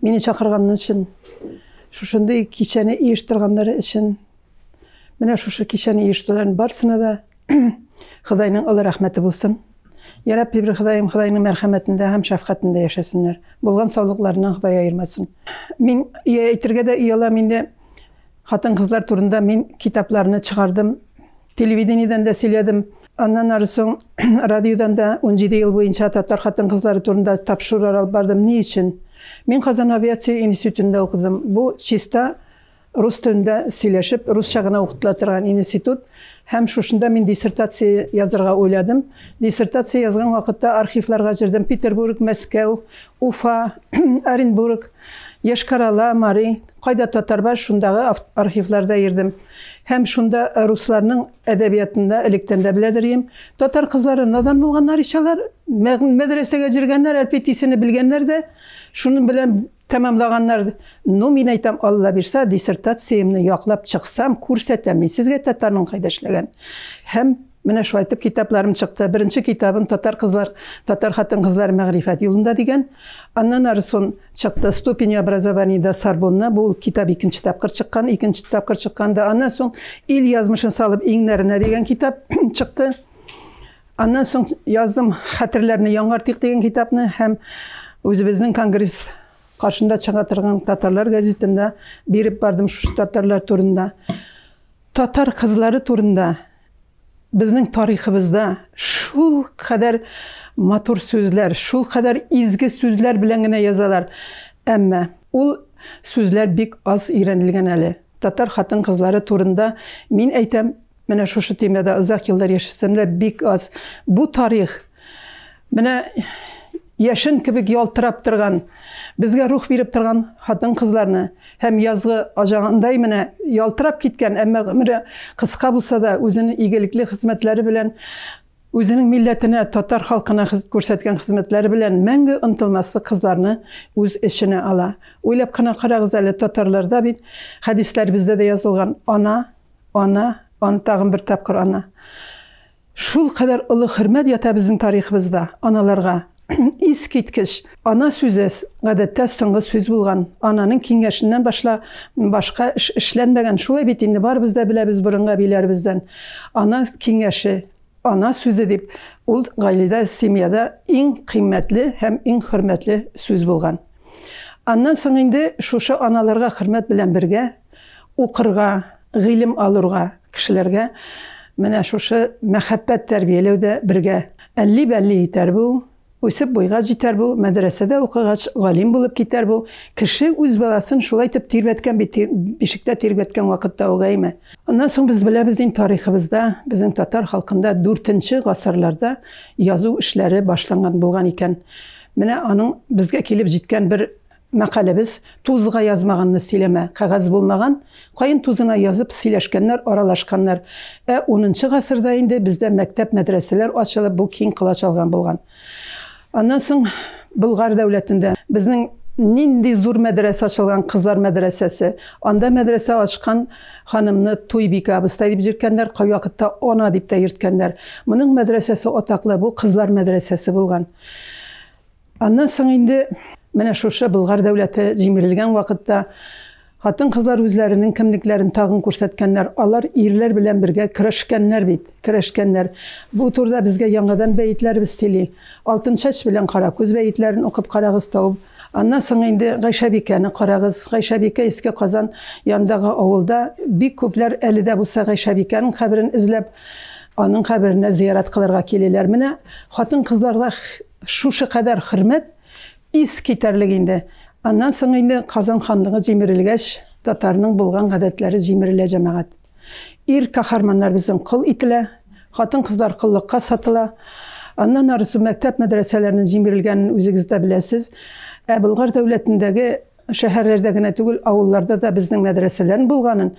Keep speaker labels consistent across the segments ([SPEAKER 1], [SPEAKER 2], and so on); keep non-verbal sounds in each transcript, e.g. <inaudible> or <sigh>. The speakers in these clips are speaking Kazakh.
[SPEAKER 1] мені шақырғаны үшін шушындай кичәне ыйыштырганнары үшін менә шушы кичәне ыйыштыруларның барсына да <clears throat> Худайның олы рәхмәте болсын. Я Рабби бер Худаем Худайның һәм шәфкатендә яшәсеннәр. болған саулыкларыннан Худай аермасын. мен әйтергә де ияла менде хатын-кызлар турында мен китапларны шығардым. Телевидениедән дә сөйләдем. Аннан ары соң <clears throat> радиодан да 17 ел буенча татар хатын-кызлары турында тапшырулар алып бардым. не үшін мен қазан авиация институтында оқыдым бұл чисто рус тілінде сөйлешіп рус жағына оқытыла тұрған институт һәм шушында мен диссертация язырға ойладым диссертация жазған уақытта архивларға жүрдім петербург мәскеу уфа <clears throat> оренбург ешкарала мари қайда татар бар шундағы архивларда ердім һәм шунда э, русларның әдәбиятында электән дә беләдер татар қыздары надан булганнар ишалар мәдрәсәгә жүргәннәр әлпетисене белгәннәр де шуны белән тәмамлаганнар ну мин әйтәм алла берса диссертациямны яклап чыксам күрсәтәм мин сезгә татарның кайда эшләгән һәм менә шулай итеп китапларым чыкты беренче китабым татар кызлар татар хатын кызлар мәгърифәт юлында дигән аннан ары соң чыкты ступень образованиеда сорбонна бу китап икенче тапкыр чыккан икенче тапкыр чыкканда аннан соң ил язмышын салып иңнәренә дигән китап чыкты аннан соң яздым хәтерләрне яңартыйк дигән китапны һәм өзүбүздүн конгресс каршында чыгатырган татарлар газетінде беріп бардым ушу татарлар турында татар қызлары турында біздің тарихыбызда шул қадар матур сөзлер шул қадар изгі сөзлер білен генә язалар әмма ул сөзләр бик аз өйрәнелгән әлі. татар хатын қызлары турында мен әйтәм менә шушы темада озак еллар дә бик аз бу тарих менә яшен кебек ялтырап торган, безгә рух биреп торган хатын-кызларны һәм язгы аҗагындай менә ялтырап киткән, әмма гомере кыска булса да, үзенең игелекле хезмәтләре белән үзенең милләтенә, татар халкына күрсәткән хезмәтләре белән мәңге ынтылмасы кызларны үз эшенә ала. Уйлап кына карагыз әле татарларда бит хадисләр бездә дә язылган. Ана, ана, ан тагын бер тапкыр ана. Шул кадәр олы хөрмәт ята безнең тарихыбызда аналарга. искиткеч ана сүзес гадәттә соңғы сүз булган ананың киңәшеннән башла башка эш шулай бит инде бар да беләбез борынга биләрбездән ана киңәше ана сүзе дип ул гаиләдә семьяда иң кыйммәтле һәм иң хөрмәтле сүз булган аннан соң инде шушы аналарга хөрмәт белән бергә укырга гыйлем алырга кешеләргә менә шушы мәхәббәт тәрбияләү бергә әлли бәлли итәрбе өсіп бойға жетер бұл мәдрәсәдә оқығач ғалим болып кетер бұл кіші өз баласын шулай итеп тербеткән бит бишектә тербеткән вакытта угаймы аннан соң без беләбез дин тарихыбызда безнең татар халкында дүртенче гасырларда язу эшләре башланған булган икән менә аның безгә килеп җиткән бер мәкаләбез тузга язмаганны сөйләмә қағаз булмаган қайын тузына язып сөйләшкәннәр аралашканнар ә унынчы гасырда инде бездә мәктәп мәдрәсәләр ачылып бу киң колач алган булган анан соң былғар дәулетінде біздің нинди зур мәдрәсә ачылган кызлар мәдрәсәсе анда мәдрәсә ачкан ханымны туйбика абыстай деп жирткәннәр кай вакытта она дип тә йөрткәндәр. моның мәдрәсәсе атаклы бу кызлар мәдрәсәсе булган Анан соң инде менә шушы болгар дәүләте җимерелгән вакытта Xatın qızlar özlərinin kimliklərini tağın göstətkənlər, onlar irlər bilən birgə kirəşkənlər bit, kirəşkənlər. Bu turda bizə yanğadan beyitlər biz stili, altın şaç bilən qara göz beyitlərini oxub qarağız tavıb, Ondan sonra indi Qayşabikəni qarağız. Qayşabikə eski Qazan yandağı ovulda bir köplər əlidə bu Qayşabikənin xəbərini izləb onun xəbərinə ziyarət qılarğa kelirlər. Mənə xatın qızlarda şuşu qədər hörmət is kitərligində. Аннан соң инде хандығы ханлыгы җимерелгәч, татарның болған гадәтләре җимерелә жамағат. Ир каһарманнар біздің кол ителә, хатын қыздар кыллыкка сатыла. Аннан арысы мәктәп мәдрәсәләренең җимерелгәнен үзегез дә беләсез. Ә Болгар дәүләтендәге шәһәрләрдә генә түгел, авылларда да безнең мәдрәсәләрнең булганын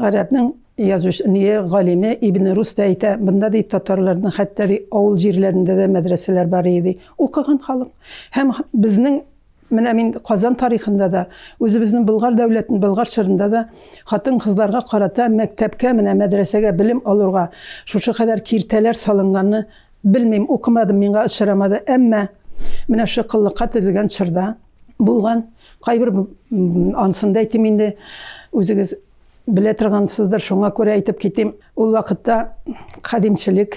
[SPEAKER 1] гарәпнең язучы ние галиме Ибн Рус та әйтә, бында ди татарларның хәтта ди авыл җирләрендә дә мәдрәсәләр бар иде. Укыган халык һәм безнең міне мен қазан тарихында да өзі біздің бұлғар дәулетін бұлғар шырында да қатын қыздарға қарата мектепке міне мәдрәсәгә білім алуға шушы қадар киртәләр салынғаны білмеймін оқымадым менға ұшырамады әммә міне шы қыллыққа тізілген шырда болған қайбір ансында әйтем енді өзіңіз біле тұрғансыздар шоңа көре айтып кетем ол уақытта қадимшілік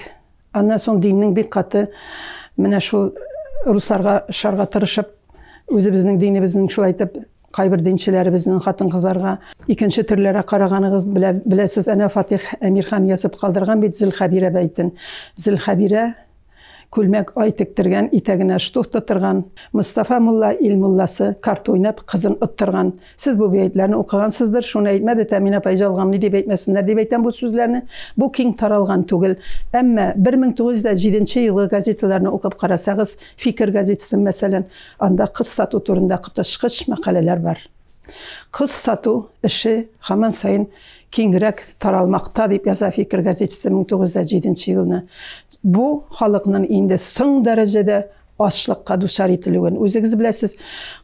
[SPEAKER 1] аннан соң диннің қаты міне шул русларға тырышып өзүбүздүн динибиздин ушул айтып кай бир динчилерибиздин катын кыздарга экинчи түрлөргө караганыңыз билесиз ана фатих эмирхан язып калдырган бит зилхабира бейтин зилхабира күлмәк ай тектергән, итәгенә штоф тотырган, Мустафа мулла ил мулласы карт уйнап кызын оттырган. Сез бу бәйтләрне укыгансыздыр, шуны әйтмәде Тәминә Пайҗалганны дип әйтмәсеннәр дип әйтәм бу сүзләрне. Бу киң таралган түгел. Әмма 1907 елгы газеталарны укып карасагыз, Фикер газетасы мәсәлән, анда кыз сату турында кытышкыч мәкаләләр бар. Кыз сату эше һаман сайын кеңірек таралмақта деп жаза фикір газетесі 1907 жылы бұл халықның енді сын дәрежеде ашлыққа душар етілген өзіңіз білесіз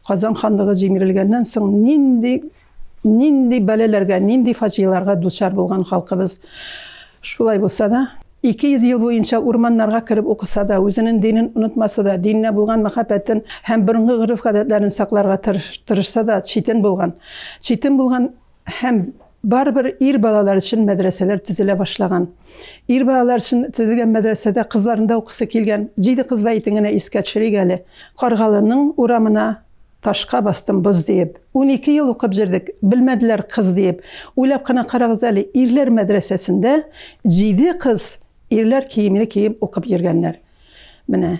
[SPEAKER 1] қазан хандығы жемірілгеннен соң нинди нинди бәлелерге нинди фажияларға душар болған халқыбыз шулай болса да 200 ел бойынша урманнарға кіріп оқыса да өзінің дінін ұнытмаса да диніне болған махаббатын һәм бұрынғы ғұрып ғадәтләрін сақларға тырышса да шетен болған шетен болған һәм барбір ир балалар үшін медреселер түзіле башлаған. Ир балалар үшін түзілген медреседе қызларында оқысы келген жиді қыз бәйтіңіне еске түшірейік әлі. Қарғалының урамына ташқа бастым бұз деп. 12 ел оқып жүрдік, білмәділер қыз деп. Ойлап қана қарағыз әлі ирлер медресесінде жиді қыз ирлер киіміне киім оқып жүргендер Міне,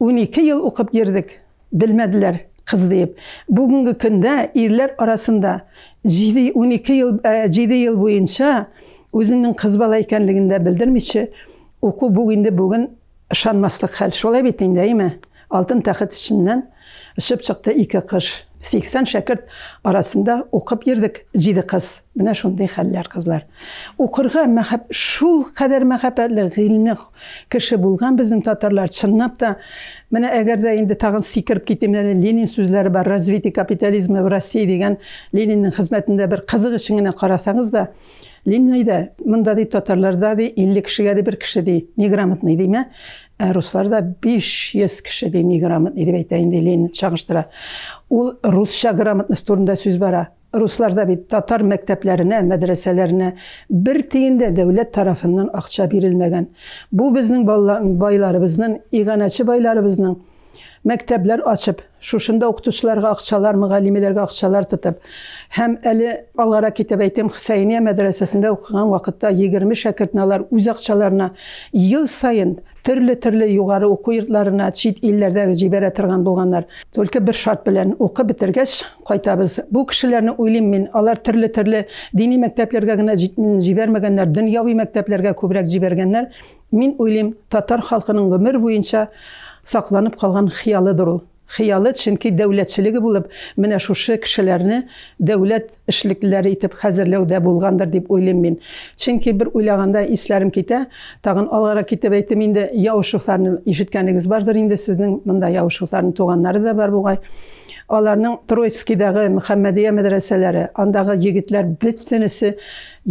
[SPEAKER 1] 12 ел оқып жүрдік, білмәділер қыз деп бүгінгі күнде ерлер арасында жеті он екі ел ә, бойынша өзінің қыз бала екенлігін де білдірмейші оқу бүгінде бүгін ышанмаслық хәл шолай бетінде, енді алтын тақыт ішінен ұшып шықты екі қыз 80 шәкірт арасында оқып ердік жиді қыз міне шундай хәлләр қызлар оқырға мәхәп шул қадәр мәхәббәтле ғилмле кеше болған біздің татарлар чынлап та менә әгәр дә инде тағын сикереп китим ленин бар развитие капитализма в россии деген лениннең қызметінде бір қызық қарасаңыз қарасаңыз да ленин айда мында дейді татарларда дейді елу кіші де бір кіші дейді неграмотный дей ма э? э, русларда 5 жүз кіші дейді неграмотный деп айтайын дейді ленин шағыштыра ол русша грамотность турында сөз бара русларда бит татар мәктәпләренә, мәдрәсәләренә бер тиен дә дәүләт тарафыннан акча бирелмәгән. Бу безнең байларыбызның, иганачы байларыбызның məktəblər açıb, Şuşunda oxucularga aksçalar, müğəllimlərə aksçalar tutub, həm Əli Alara Kitabəytim Hüseyniyyə mədrəsəsində oxuyan vaxtda 20 şagirdnalar öz aksçalarına yıl sayın türlü-türlü yuqarı oxu yurtlarına, çit illərdə cibərə tırğan bulğanlar. Tölkə bir şart bilən oxu bitirgəş qaytabız. Bu kişilərni oylayım min, alar türlü-türlü dini məktəblərə gənə cibərməgənlər, dünyavi məktəblərə köbrək cibərgənlər. Min oylayım, Tatar xalqının ömür boyunca сақланып қалған хыялыдыр ул Қиялы чөнки болып, болып менә шушы кешеләрне дәүләт эшлеклеләре итеп хәзерләүдә булгандыр дип уйлыйм мин чөнки бер уйлаганда исләрем китә тагын алгарак китеп әйтим инде яушевларны ишеткәнегез бардыр инде сезнең монда яушевларның туганнары да бар бугай аларның Троицкидәге Мөхәммәдия мәдрәсәләре, Андағы егетләр бөтенесе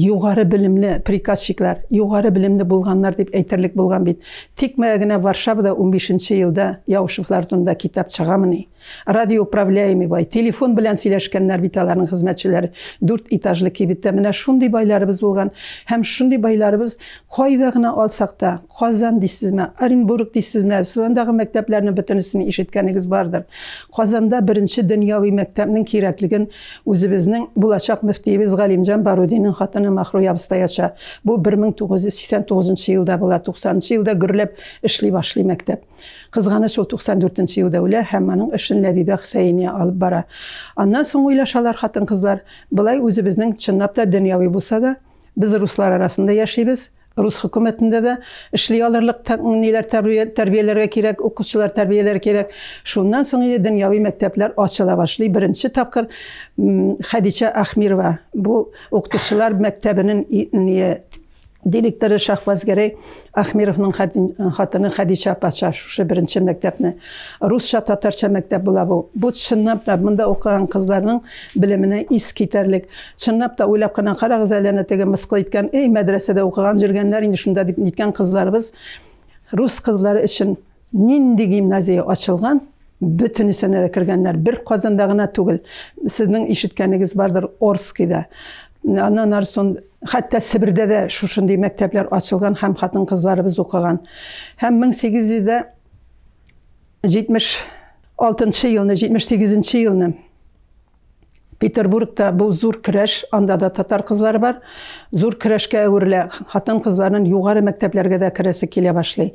[SPEAKER 1] юғары-білімлі приказчиклар, юғары білімді болғанлар деп әйтерлік болған бит. Тик мәгіне Варшавада 15 елда Яушевлар турында китап чыгамыни? радио управляемый телефон белән сөйләшкәннәр орбиталарның аларның хезмәтчеләре дүрт этажлы кибеттә менә шундый байларыбыз булган һәм шундый байларыбыз кайда гына алсак та казан дисезме оренбург дисезме сандагы мәктәпләрнең бөтенесен ишеткәнегез бардыр казанда беренче дөньяви мәктәпнең кирәклеген үзебезнең булачак мөфтиебез галимҗан барудинның хатыны махруя абыстай ача бу 1989 елда була 90 елда гөрләп эшли башлый мәктәп кызганыч ул 94 елда үлә һәм аның эше Ишин Ләбибә Хөсәйния алып бара. Аннан соң уйлашалар хатын-кызлар. Былай үзебезнең чынлап та дөньяви булса да, без руслар арасында яшибез. Рус хөкүмәтендә дә эшли алырлык ниләр тәрбияләргә кирәк, укытучылар тәрбияләре кирәк. Шуннан соң инде дөньяви мәктәпләр ачыла башлый. Беренче тапкыр Хәдичә Ахмирова бу укытучылар мәктәбенең директоры шахбазгерей ахмировның хатыны хадиша патша шушы бірінші мектепне русша татарша мектеп була бұл бу та мында оқыған кызларның билимине ис китерлик чынлап та ойлап кына карагыз әләне теге мыскыл иткән эй оқыған жүргендер енді шунда деп ниткән кызларыбыз рус кызлары үшін нинди гимназия ачылган бөтенесенә дә кіргендер бір казанда түгел сіздің ишеткәнегез бардыр орскийда аннан ары хатта сібірде де шушындай мектеплер ашылған һәм қатын қызларыбыз оқыған һәм мың сегіз жүз де жетміш алтыншы жылны жетміш сегізінші жылны петербургта бұл зур кірәш анда да татар қызлары бар зур кірәшкә әверелә хатын кызларның югары мәктәпләргә дә керәсе килә башлый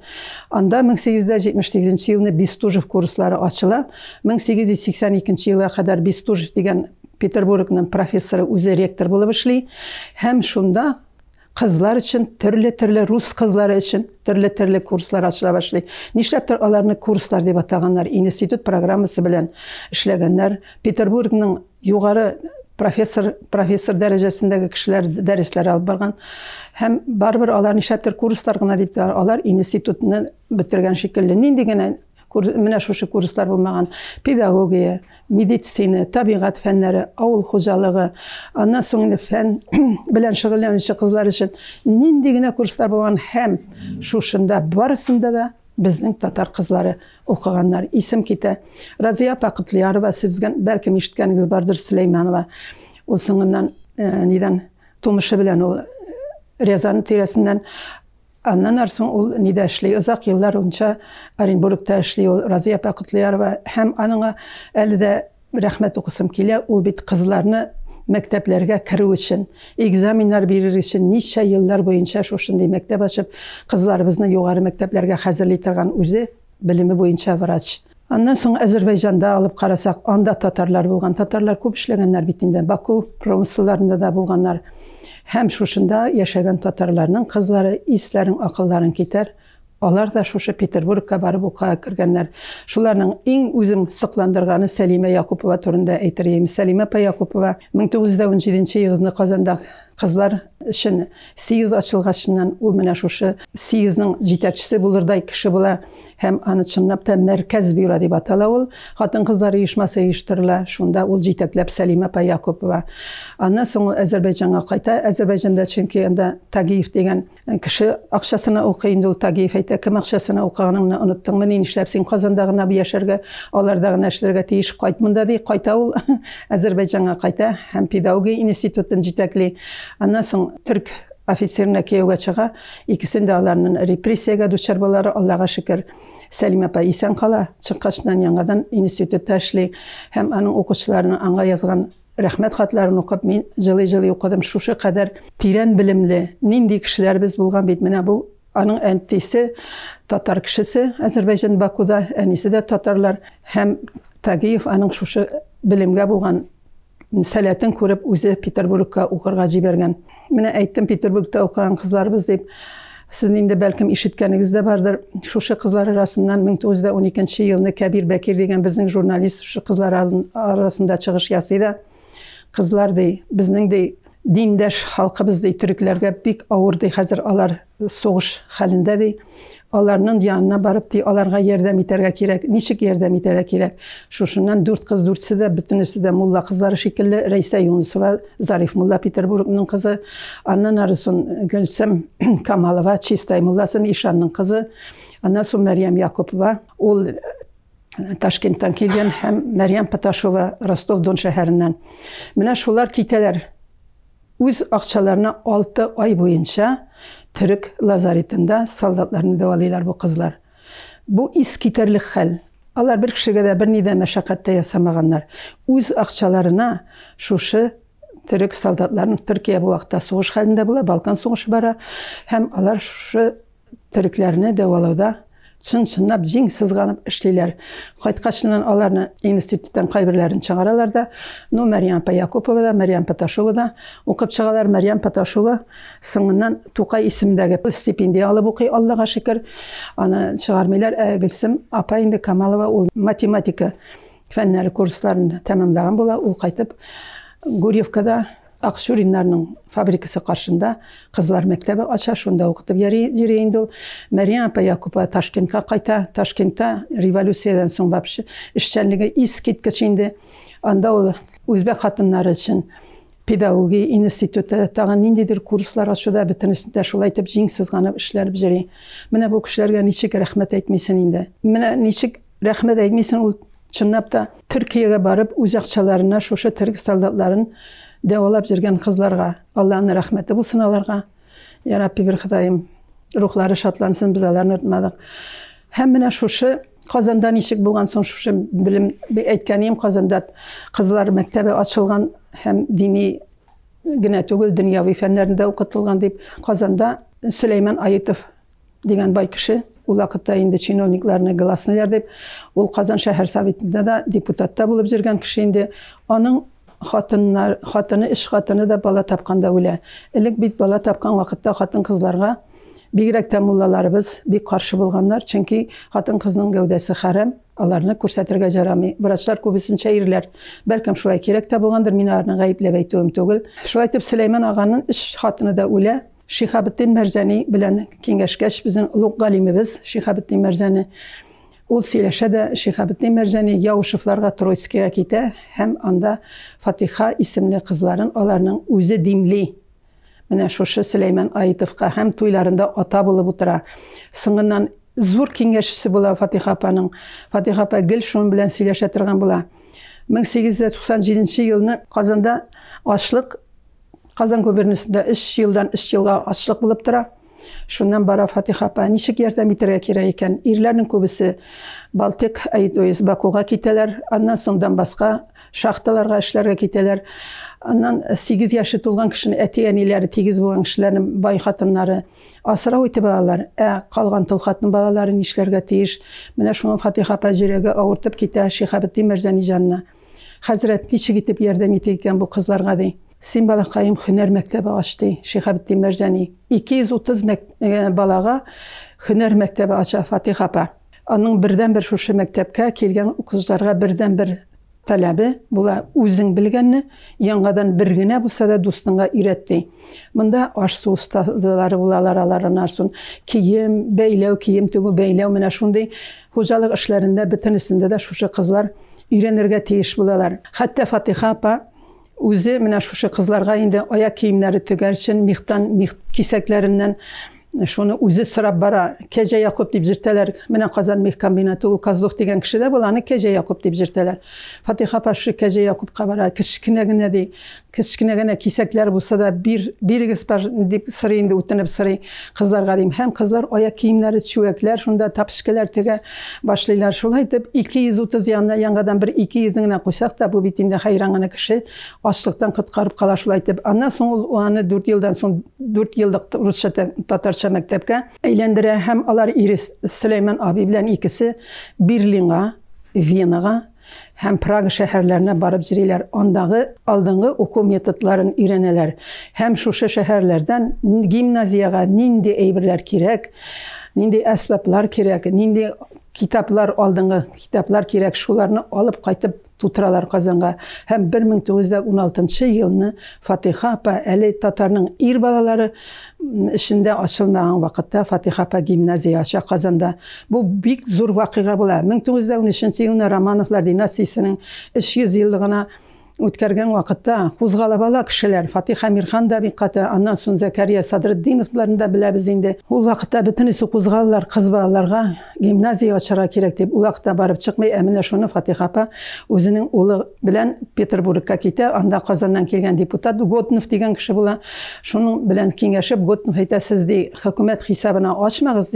[SPEAKER 1] анда 1878 елны бестужев курслары ачыла 1882 елга кадәр бестужев дигән Петербургның профессоры өзі ректор болып ішлей һәм шунда қызлар үшін түрлі түрлі рус қызлары үшін түрлі түрлі курслар ашыла башлый нишләптер аларны курслар деп атаганнар институт программасы белән эшләгәннәр петербургның югары профессор профессор дәрәҗәсендәге кешеләр дәресләр алып барган һәм барыбер алар нишләптер курслар гына дип алар институтны бетергән шикелле нинди генә менә шушы курслар булмаган педагогия медицина табиғат фәннәре ауыл хужалығы аннан соң фән <clears throat> белән шөгыльләнүче кызлар өчен нинди генә курслар һәм шушында барысында да біздің татар қызлары оқығандар исем китә разия пакытлыярова сөзген, бәлкем ишеткәнегез бардыр сөләйманова ул соңыннан э, нидән тумышы белән ул э, тирәсеннән anlanarsın ul nidə işləyir. Uzaq illər onca Orenburgda işləyir, Raziya Paqutlayar və həm anına əli də rəhmət oxusum ki, ul bit qızlarını məktəblərə kirib üçün, ekzaminlər verir üçün neçə illər boyunca şoşunday məktəb açıb qızlarımızı yuxarı məktəblərə hazırlaytırğan özü bilimi boyunca vraç. Ondan sonra Azərbaycanda alıb qarasaq, onda tatarlar bolğan. Tatarlar çox işləyənlər bitindən Baku provinsiyalarında da bolğanlar. Һәм шушында яшәгән татарларның кызлары исләрен, акылларын китәр. Алар да шушы Петербургка барып укыга кергәннәр. Шуларның иң үзем сыкландырганы Сәлимә Якупова турында әйтергә Сәлимә Якупова 1917 елны Казанда кызлар ішін съез ачылгачынан ул менә шушы съездның җитәкчесе булырдай кеше була һәм аны чынлап та мәркәз бюро дип атала ул хатын кызлар оешмасы шунда ул җитәкләп сәлимә паякупова аннан соң ул әзербайҗанга кайта әзербайҗанда чөнки анда тагиев дигән кеше акчасына укый инде ул тагиев әйтә кем акчасына укыганыңны оныттыңмыни нишләп син казанда гына яшәргә аларда гына эшләргә тиеш кайт монда ди кайта ул <laughs> әзербайҗанга кайта һәм педагогия институтын җитәкли аннан соң түрк офицеріне күйеуге шыға икисин да аларнын репрессияга душар болары аллага шүкір сәлим апа исән кала чыккачтан яңадан институтта эшли һәм аның укучыларының аңа язган рәхмәт хатларын оқып мен жылый жылый укыдым шушы қадар тирән білімлі нинди біз болған бит менә бұл аның әнтесі татар кешесе әзербайжан бакуда әнисе дә татарлар һәм тагиев аның шушы белемгә болған сәләтін көріп өзі петербургқа оқырға жіберген міне айттым Петербургта оқыған қыздарбыз деп сіздің енді бәлкім ишіткеніңіз де бардыр шушы қыздар арасынан мың тоғыз жүз он екінші кәбир деген біздің журналист шушы қызлар арасында шығыш жасайды қызлар дей біздің дей диндаш халқыбыз дей түріктерге бик ауыр дей қазір алар соғыш халінде дей onlarının yanına barıb deyir, onlara yardım etərək kerak, neçik yardım etərək kerak. Şuşundan 4 qız, 4-si də bütünüsü də mulla qızları şəkilli Rəisə Yunusova, Zarif Mulla Peterburqun qızı, Anna Narusun, Gülsəm Kamalova, Çistay Mullasın İşanın qızı, Anna Su Məryəm Yakubova. Ol Toshkentdan kelgan ham Maryam Patashova Rostov Don shaharidan. Mana shular ketalar. O'z aqchalarini 6 oy bo'yicha түрік лазаритында солдатларны дәвалыйлар бұл қызлар бұл ис кетерлік хәл алар бір кішіге де бір дә мәшәкать тә Өз үз акчаларына шушы төрек солдатларын Түркия бұл вакытта сугыш хәлендә була, Балкан сугышы бара һәм алар шушы төрекләрне дәуалауда чын чынлап жиң сызғанып иштейлер қайтқашынан аларны институттан қайбірлерін чыгаралар да ну апа якупова да мәрьямпа паташова да оқып чығалар мәрьямпа паташова соңынан тукай есімдегі стипендия алып укый аллаға шүкір аны шығармайлар әгілсім апа инде камалова ол математика фәннәрі курсларын тәмамлаган бола ол қайтып гурьевкада акшуриннарның фабрикасы қаршында қыздар мектебі аша шунда оқытып йөри ол ул апа якупа ташкентка қайта ташкентте революциядан соң вообще эшчәнлеге ис киткеч анда ул үзбәк хатыннары үшін педагоги институты тағы ниндидер курслар ачуда бөтенесендә шулай итеп җиң сызганып эшләп йөри менә бу кешеләргә ничек рәхмәт әйтмисең инде менә ничек рәхмәт әйтмисең ол чынлап та түркияға барып үз акчаларына шушы төрк солдатларын дәуалап жүрген қызларға алланың рахметі болсын аларға я рабби бір құдайым рухлары шатлансын біз аларны ұтмадық һәм менә шушы қазанда ничек болған соң шушы білім айтқан қазанда қызлар мәктәбі ашылған һәм дини генә түгел дөньяви фәннәрендә укытылган дип казанда сүләйман аетов дигән бай кеше ул вакытта инде чиновникларны гласныйлар дип ул казан шәһәр советында да депутатта булып жүргән кеше инде аның xatınlar, xatını, iş xatını da bala tapqanda ulə. Elək bit bala tapqan vaxtda xatın-qızlarga Bigirək də mullalarımız bir qarşı bulğanlar. Çünki xatın-qızın gövdəsi xərəm, onlarını kürsətirgə cərami. Vraçlar kubisin çəyirlər. Bəlkəm şulay kerək də bulğandır, minarını qayibləbə etdiyim togul. Şulay tib Süleyman ağanın iş xatını da ulə. Şixabiddin Mərzəni bilən kengəşkəş bizim uluq qalimimiz Şixabiddin Mərzəni ул сөйләшә дә шиһабетдин мәрҗани яушевларга тройскийга китә һәм анда фатиха исемле кызларын аларның үзе димли менә шушы сөләймән аитовка һәм туйларында ата булып утыра Сыңыннан зур киңәшчесе була фатиха апаның фатиха апа гел шуның белән сөйләшә торган була 1897 елны казанда ашлык казан губерниясында 3 елдан 3 елга ашлык булып тора шуннан бара фатиха апа ничек ярдәм итәргә кирәк икән ирләрнең күбесе Балтик әйдойс бакуга китәләр аннан соңдан басқа шахталарга эшләргә китәләр аннан 8 яшы тулган кешене әти әниләре тигез булган кешеләрнең бай хатыннары асрау итеп алалар ә калган толхатын балалары нишләргә тиеш менә шуңа фатиха апа йөрәге авыртып китә шиһабетдин мәрзәни жанына хәзрәт ничек итеп ярдәм итә икән бу кызларга ди Симбала Каим һөнәр ашты, ачты Шиһабетдин Мәрҗани. 230 балаға һөнәр мәктәбе аша Фатих апа. Аның бердән шушы мәктәпкә келген кызларга бірден бір таләбе була өзің белгәнне яңғадан бер генә да достыңға өйрәт Мұнда Монда аш су осталары булалар аларына соң кием, бәйләү, кием тегү, бәйләү менә шундый хуҗалык эшләрендә дә шушы қызлар өйрәнергә тиеш болалар. Хәтта Фатиха апа Özü mənə şuşu qızlarga indi ayaq kiyimləri tökər üçün mixdən, mix kisəklərindən shuni o'zi sirab bora keja yaqub deb jirtalar bilan qozon meh kombinati u kozlov degan kishida bolani keja yaqub deb jirtalar fotiha opa shu keja yaqubga bora kichkinagina кішкене ғана кисәкләр булса да бир бирегез дип сорый инде үтенеп сорый қыздарға дим һәм қыздар аяқ киімдері чүәкләр шунда тапшкәләр теге башлыйлар шулай деп ике йөз утыз янына яңадан бер ике йөзне генә куйсак та бу бит инде хайран кеше ашлықтан коткарып кала шулай итеп аннан соң 4 аны дүрт елдан соң дүрт еллык татарша мәктәпкә әйләндерә һәм алар сөләйман белән икесе həm Praqa şəhərlərinə barıb girirlər, ondağı aldığı oxu metodlarını öyrənələr. Həm Şuşa şəhərlərdən gimnaziyaya nindi eybirlər kirək, nindi əsbəblər kirək, nindi китаплар алдыңғы китаплар керек шуларны алып қайтып тутыралар қазанға һәм 1916 елны фатиха апа әле татарның ир балалары ішінде ашылмаған вақытта фатиха апа гимназия аша қазанда бұл бик зор вақиға бола 1913 елны романовлар династиясының 300 жылдығына уақытта вакытта бала кешеләр фатих әмирхан да биқаты аннан соң закария садретдиновларны да беләбез енді ол уақытта бөтенесе кузгалалар қыз балаларға гимназия ачарга керек деп ол уақытта барып шықмай ә менә фатиха фатих апа өзінің улы білән петербургка китә анда қазаннан келген депутат готнов деген кеше бола шуның білән киңәшеп готнов әйтә хөкүмәт хисабына ачмагыз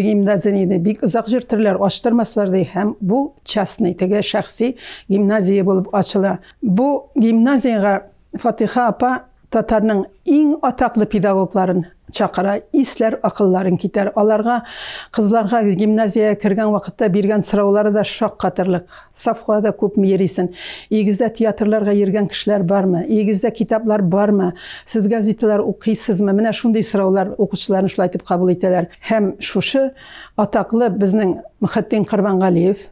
[SPEAKER 1] gimnaziyanı bik uzaq jirtirlər açdırmaslardı həm bu частный, təgə şəxsi gimnaziya olub açıla. Bu gimnaziyaya Fatiha apa татарның иң атақлы педагогларын чакыра исләр ақылларын китәр аларга қызларға гимназияга кірген вакытта биргән сораулары да қатырлық, сафка да күпме йөрисең Егізді театрларга ерген кешеләр бармы игездә китаплар бармы Сіз газеталар укыйсызмы менә шундый сораулар укучыларны шулай итеп кабул итәләр һәм шушы атақлы безнең мөхәттин корбангалиев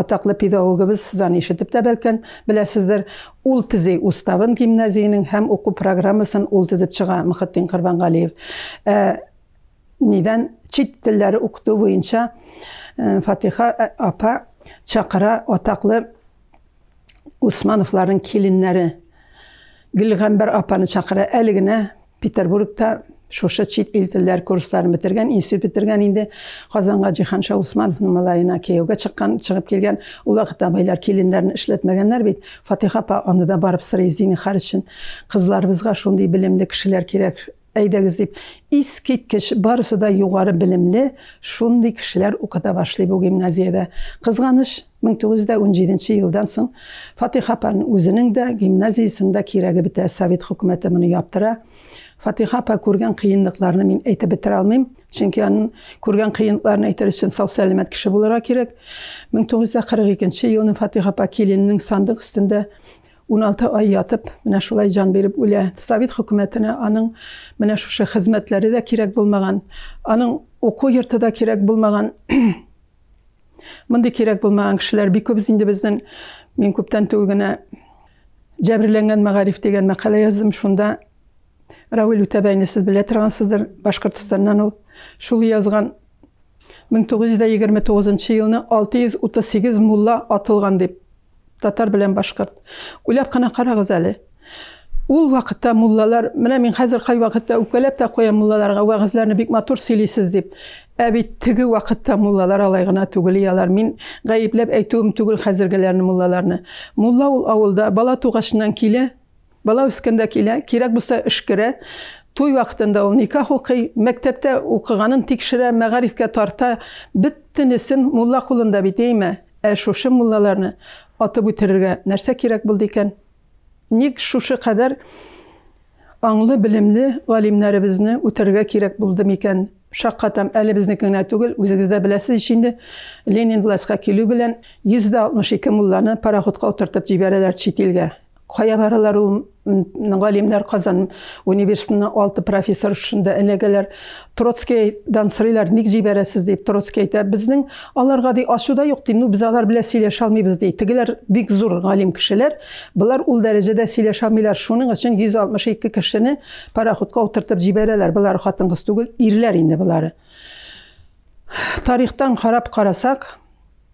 [SPEAKER 1] атаҡлы педагогыбыз сиздан ишетеп тә бәлкән беләсездер, ул төзи уставын гимназияның һәм уҡыу программасын ул төзеп чыга Мөхөттин Ҡорбанғалиев. Ә ниҙән чит телләре уҡытыу буйынса э, Фатиха э, апа чаҡыра атаҡлы Усмановларның киленнәре Гөлғәмбәр апаны чаҡыра әле генә Петербургта шушы чит ил телләр курсларын бетергән институт инде қазанға жиһанша усмановның малаена кияүгә чыккан чыгып килгән ул вакытта байлар киленнәрен эшләтмәгәннәр бит фатиха апа аны да барып сорый зини харчин кызларыбызга шундый білімді кешеләр керек әйдәгез деп искиткеч барысы да жоғары білімді шундый кешеләр оқыта башлый бу гимназияда қызғаныш 1917 жылдан соң фатиха апаның де гимназиясында кирәге біте совет хөкүмәте мұны яптыра фатиха апа көрген қиындықтарын мен айтып бітіре алмаймын чөнки аның көрген қиындықтарын айтар үшін сау сәлемет кіші болырға керек 1942 елның фатиха апа келінінің сандық үстінде 16 ай ятып менә шулай жан беріп үлә совет хөкүмәтенә аның менә шушы хезмәтләре дә кирәк булмаган аның оқу йорты да кирәк булмаган мондый кирәк булмаган кешеләр бик күп инде безнең мен күптән түгел генә жәберләнгән мәгариф дигән яздым шунда рауил үтәбәйне сіз біле тұрғансыздар башқұртстаннан ол шул жазған 1929 yılına 638 мулла атылған деп татар белән башкорт уйлап қана карагыз әлі. ул вакытта муллалар менә мин хәзер кай вакытта үпкәләп тә куям муллаларга вәгызләрне бик матур сөйләйсез деп. Әбит тігі уақытта муллалар алай гына түгел ялар мен гаепләп әйтүем түгел хәзергеләрне муллаларны мулла ул ауылда бала туғашынан килә бала өскенде килә керек болса эшкәрә той вакытында ул никах мектепте мәктәптә укыганын тикшерә мәғарифкә тарта бөттенесен мулла кулында бит әйме ә шушы муллаларны атып үтерергә нәрсә кирәк булды икән ник шушы кадәр аңлы белемле галимнәребезне үтергә кирәк булды микән шаққатам әлі безнеке генә түгел үзегез дә беләсез ич инде ленин властька килү белән йөз мулланы пароходка утыртып җибәрәләр кая баралар ул галимнәр казан университетына алты профессор шунда эләгәләр троцкийдан сорыйлар ник җибәрәсез дип троцкий әйтә безнең аларга ди ачуда юк ди ну без алар белән сөйләшә алмыйбыз ди тегеләр бик зур галим кешеләр болар ул дәрәҗәдә сөйләшә алмыйлар шуның өчен йөз алтмыш ике кешене пароходка утыртып җибәрәләр болар хатын кыз түгел ирләр инде болары тарихтан карап карасак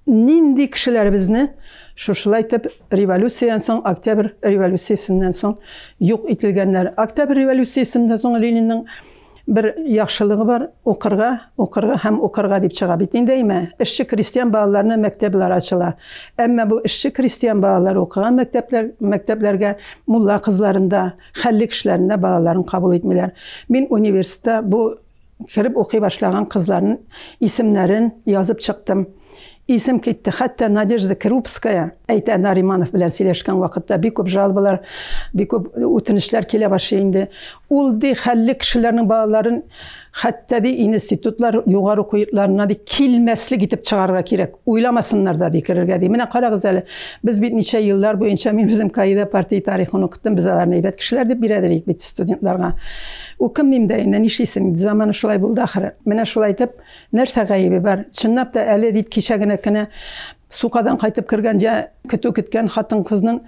[SPEAKER 1] нинди кешеләр безне Şuşlaytıb revolyusiyadan soň, oktyabr revolyusiýasyndan soň ýok itilgenler. Oktyabr revolyusiýasyndan soň Leniniň bir yaxşılığı var. Okurga, okurga hem okurga deyip çıga bitin deyme. İşçi Kristiyan bağlarına mektepler açıla. Ama bu işçi Kristiyan bağları okuyan mektepler, mekteplerge mulla kızlarında, xellik işlerinde bağların kabul etmeler. Ben üniversitede bu kirip okuy başlayan kızların isimlerin yazıp çıktım. Исем кетті. Хатта Надежда Крупская, әйті Нариманов білән сөйләшкен вақытта бик көп жалобалар бик көп өтінішлер килә башы енді. Ол де хәллі кешеләрнең балаларын hatda institutlar yuqori o'qiyotlarına bir kelmaslik etib chiqarga kerak o'ylamasinlar dedi kirga deydi mana qarag'iz hali biz bir necha yillar bo'yicha men <laughs> bizim kaida partiya tarixini o'qidim bizalarni aybat kishilar deb beradik bitta studentlarga o'kinmaymda endi nishlaysin deydi zamon shulay bo'ldi axir mana shulay aytib narsa g'ayibi bor chinnabda hali deydi kechagina kuni suqadan qaytib kirganja kituv ketgan xotin qizning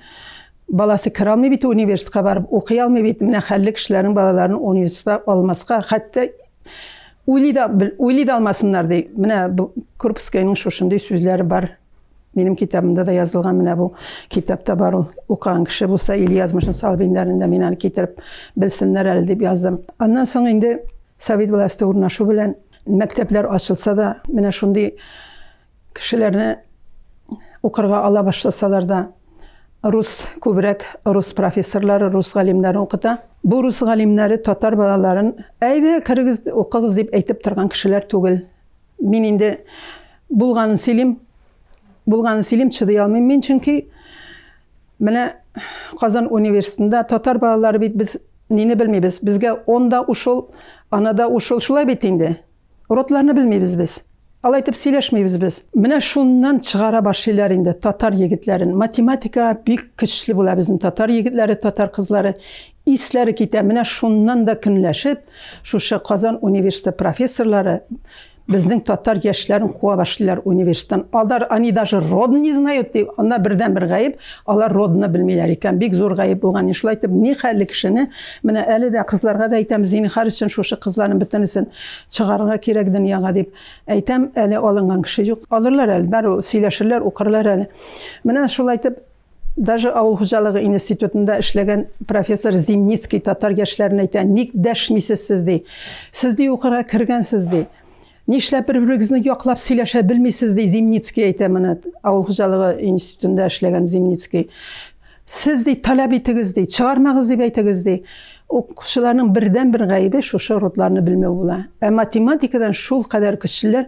[SPEAKER 1] balasi kirolmay bitta universitetga borib o'qiy olmay bitta mana hali kishilarning balalarini universitetga olmasga hatto ойлай да алмасындар дей міне бұл курбскийдің шошындай сөздері бар менің кітабымда да жазылған міне бұл кітапта бар ол оқыған кіші болса или язмышын салып ендарында мен әлі кетіріп білсіндер әлі деп яздым Аннан соң енді совет власти орнашу белән мәктәпләр ачылса да міне шундай кешеләрне оқырға ала башласалар да рус көбірек рус профессорлары рус ғалимдары оқыта бұл рус ғалимдары татар балаларын әйде кіргіз оқығыз деп айтып тұрған кішілер түгіл мен енді болғанын сөйлейм болғанын сөйлейм шыдай алмаймын мен чүнки міне қазан университетінде татар балалары бит біз нені білмейбіз? бізге онда ушол анада ушол шулай бит енді ротларны біз Ал айтып сөйлешмейбіз біз міне шуннан шығара башилар енді татар егітлерін математика бик күчлі була біздің татар егітлері татар қызлары исләре китә міне шуннан да күнләшіп, шушы Қазан университеті профессорлары біздің татар яшьләрен куа башлыйлар университеттан алар они даже родын не знают деп ана бердән бер гаеп алар родыны белмиләр икән бик зур гаеп булган шулай итеп хәлі кешене менә әле дә кызларга да әйтәм зинихар өчен шушы кызларның бөтенесен чыгарырга кирәк дөньяга дип әйтәм әле алынган кеше юк алырлар әле бәрі сөйләшерләр укырлар әлі. менә шулай итеп даже ауыл хуҗалыгы институтында эшләгән профессор Зимницкий татар яшьләренә әйтә, "Ник дәшмисез сез?" ди. "Сез укырга ди нишләп ішләп бір бірегізді ұяқлап сөйләшә білмейсіз дей земницкий әйтә міне ауыл хожалығы институтында эшләгән земницкий сез дейді талап итегіз дейді шығармағыз деп әйтегіз дейді оқушыларның бірден бір ғайыбы шушы родларны білмеу була ә математикадан шул қадар кішілер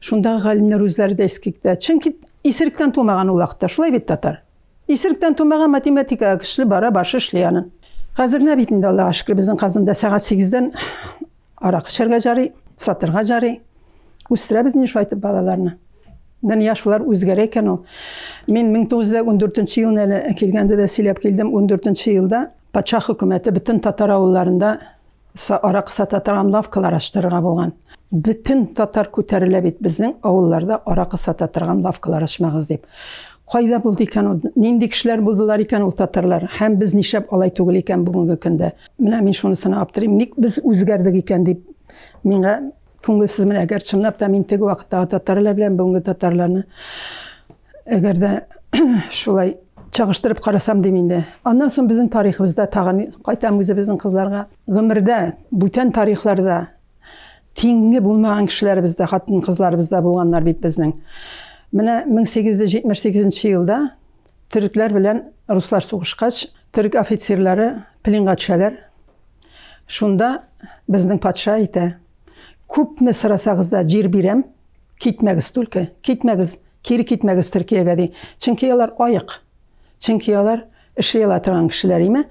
[SPEAKER 1] шундағы ғалимдар өздері де ескекті чөнки исеріктен тумаған ул шулай бит татар исеріктен тумаған математика кішілі бара башы эшли анын қазір нәбитінде аллаға шүкір біздің қазанда сағат сегізден арақ ішәргә жарый сатырға жарай? өсіреміз неше айтып балаларына данияшылар өзгере екен ол мен мың тоғыз жүз он төртінші жылы келгенде де сөйлеп келдім он төртінші жылда патша үкіметі бүтін татар ауылдарында арақ сататырған лавкалар аштырырға болған бүтін татар көтеріле бит біздің ауылларда арақы сататырған лавкалар ашмағыз деп қайда болды екен ол нендей кісілер болдылар екен ол татарлар һәм біз нишәп алай түгел екен бүгінгі күнде міне мен шунысын алып аптырым ник біз өзгердік екен деп менға күнгө сиз менен эгер чындап да минтиги убакыттагы татарлар менен бүгүнкү татарларны эгерде ушулай чагыштырып карасам деминде андан соң біздің тарихымызда тағы кайтам өзү биздин кызларга өмүрдө бүтөн тарыхларда теңге болмаған кишилерибизде хатын кызларыбызда болгандар бит биздин мына миң сегиз жүз жетимиш сегизинчи жылда түрклөр менен руслар соғысқаш түрк офицерлері пленға түшөлөр шунда біздің патша айта күпме сұрасағыз да жер берем кетмәгіз түлкі кетмәгіз кері кетмәгіз түркияға дей чүнки алар ойық чүнки алар іші ала тұрған кішілер еме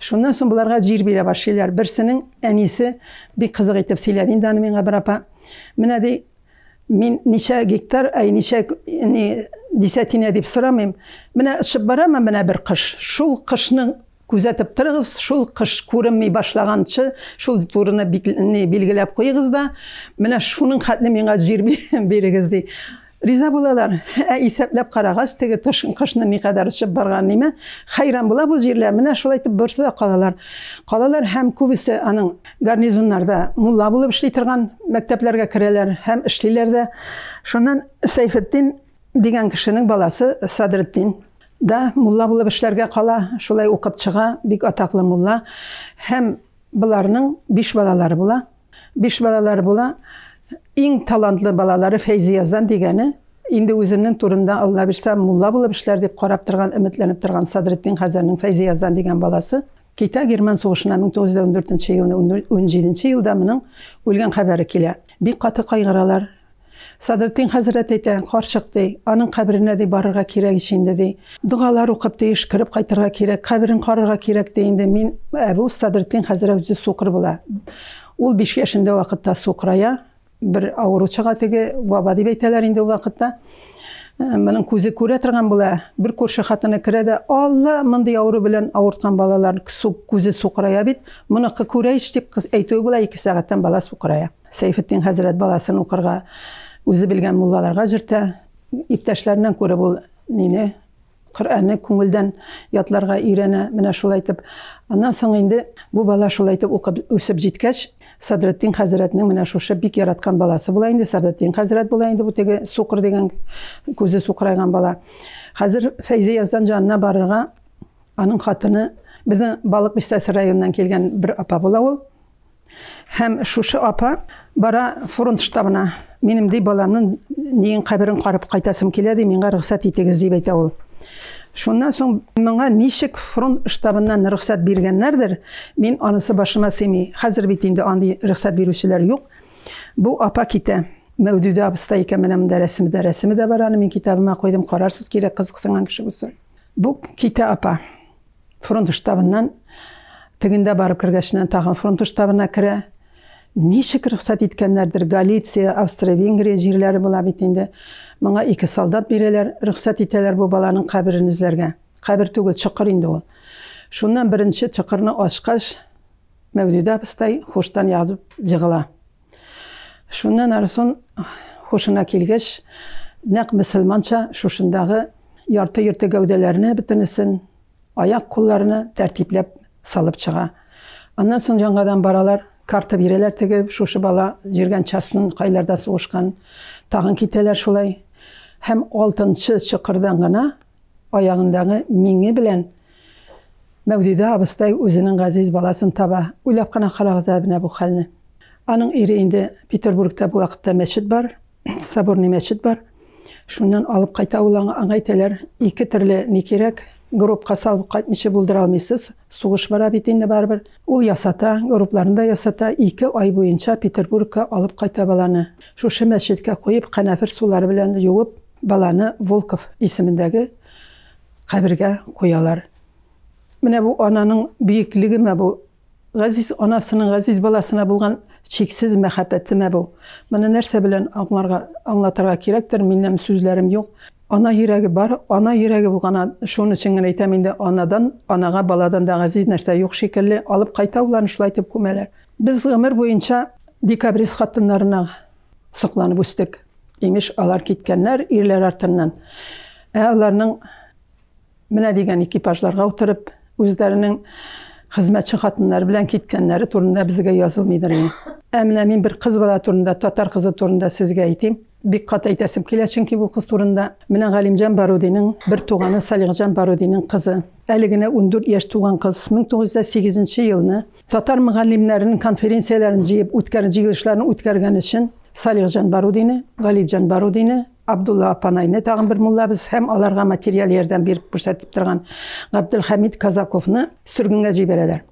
[SPEAKER 1] шундан соң бұларға жер бере башлайлар бірсінің әнесі бик қызық айтып сөйледі енді аны менға бір апа мына дей мен неше гектар әй неше не десятина деп сұрамаймын мына ішіп барамын мына бір қыш шул қышның күзәтіп тұрыңыз шул қыш көрінмей башлағанчы шул турыны белгіләп қойыңыз да менә шуның хәтлі миңа жер <laughs> беріңіз дей риза булалар ә исәпләп карагач теге кышны никадәр очып барган неме хайран була бу җирләр менә шулай итеп берсе калалар калалар һәм күбесе аның гарнизоннарда мулла булып эшли торган мәктәпләргә керәләр һәм эшлиләр дә шуннан сәйфетдин дигән кешенең баласы садретдин да мулла булып эшләргә кала шулай укып чыга бик атаклы мулла һәм буларның биш балалары була биш балалары була иң талантлы балалары фәйзияздан дигәне инде үземнең турында алла бирсә мулла булып эшләр дип карап торган өметләнеп торган садретдин хәзәрнең фәйзияздан дигән баласы китә герман сугышына 1914 елны 17 елда моның үлгән хәбәре килә бик каты кайгыралар садырдин хазірет әйтә карчык ди аның каберенә барыға барырга кирәк ичен Дұғалар дугалар укып ди эшкереп кайтырга кирәк каберен карарга кирәк ди инде мин әбу садырдин хәзрә үзе сукыр була ул биш яшендә вакытта сукрая бер авыру чыга теге ваба дип әйтәләр инде ул вакытта э, моның күзе күрә торган була бер күрше хатыны керә дә алла мондый авыру белән авырткан балалар күзе сукрая бит моныкы күрәйч дип әйтүе була ике бала сукрая сәйфетдин хәзрәт баласын оқырға өзі білген мұллаларға жүрті иптәшләрінен көрі бұл нене құранны көңілден ятларға үйрене менә шулай айтып соң инде бұл бала шулайтып айтып оқып өсіп җиткәч садреттин хәзрәтнең менә шушы бик яраткан баласы була инде садреттин хәзрәт була инде бұл теге соқыр деген көзі сукырайган бала хәзер фәйзияздан яздан жанына барырга аның хатыны безнең балык районыннан келген бір апа була ол һәм шушы апа бара фронт штабына менімдей баламның нең қабірін қарап қайтасым келеді миңа рұқсат итегіз деп әйтә ул соң миңа ничек фронт штабынан рұқсат биргәннәрдер мен анысы башыма семей хәзер бит инде рұқсат берушілер юк бұл апа китә мәүдүдә абыстай икән менә монда рәсеме дә дә бар аны мен китабыма қойдым карарсыз керек кызыксынган кеше булсын бұл китә апа фронт штабынан тегінде барып кіргішінен тағы фронт штабына кірі ничек рұқсат иткәннәрдер галиция австро венгрия жерлері була бит инде моңа ике солдат бирәләр рұқсат итәләр бұл баланың каберен эзләргә қабір түгел чокыр инде ол. шуннан беренче чокырны ашқаш мәүдүдә абыстай хуштан язып жығыла. шуннан ары соң хушына килгәч нәкъ мөселманча шушындагы ярты йорты гәүдәләренә бөтенесен аяк тәртипләп салып шыға. андан соң жаңадан баралар карта бирелер тигип шушы бала жүргөн частнын кайларда сугушкан тагын кителер шулай һәм алтынчы чыкырдан гына аягындагы миңи белән мәүдүдә абыстай өзінің ғазиз баласын таба уйлап кына карагыз бу хәлне аның ире инде петербургта бу вакытта мәчет бар соборный мәчет бар шуннан алып кайта ул аңа әйтәләр ике төрле ни группка салып кайтмыйча булдыра алмыйсыз сугыш бара бит инде барыбер ул ясата группларында ясата ике ай буенча петербургка алып кайта баланы шушы мәчеткә куеп канәфер сулары белән юып баланы волков исемендәге кабергә куялар менә бу ананың бөеклегеме бу газиз анасының газиз баласына булган чексез мәхәббәтеме бу моны нәрсә белән аңларга аңлатырга кирәктер минем сүзләрем юк ана йөрәге бар ана йөрәге булган шуның өчен әйтәм инде анадан анага баладан да газиз нәрсә юк шикелле алып кайта уларны шулай итеп күмәләр без гомер буенча декабрист хатыннарына сокланып үстек имеш алар киткәннәр ирләр артыннан ә аларның менә дигән экипажларга утырып үзләренең хезмәтче хатыннар белән киткәннәре турында безгә язылмыйдыр ә менә мин бер кыз бала турында татар кызы турында сезгә әйтим diqqət edəsim gəlir. Çünki bu qız turunda mənə Qalimcan Barodinin bir tuğanı Salihcan Barodinin qızı. Əliginə 14 yaş tuğan qız 1908-ci ilni Tatar müəllimlərinin konferensiyalarını cəyib ötkən yığılışlarını ötkərgən üçün Salihcan Barodini, Qalibcan Barodini Abdullah Apanayni tağın bir mulla biz həm onlara material yerdən bir fürsət durğan Abdulhamid Kazakovni sürgünə cibirələr.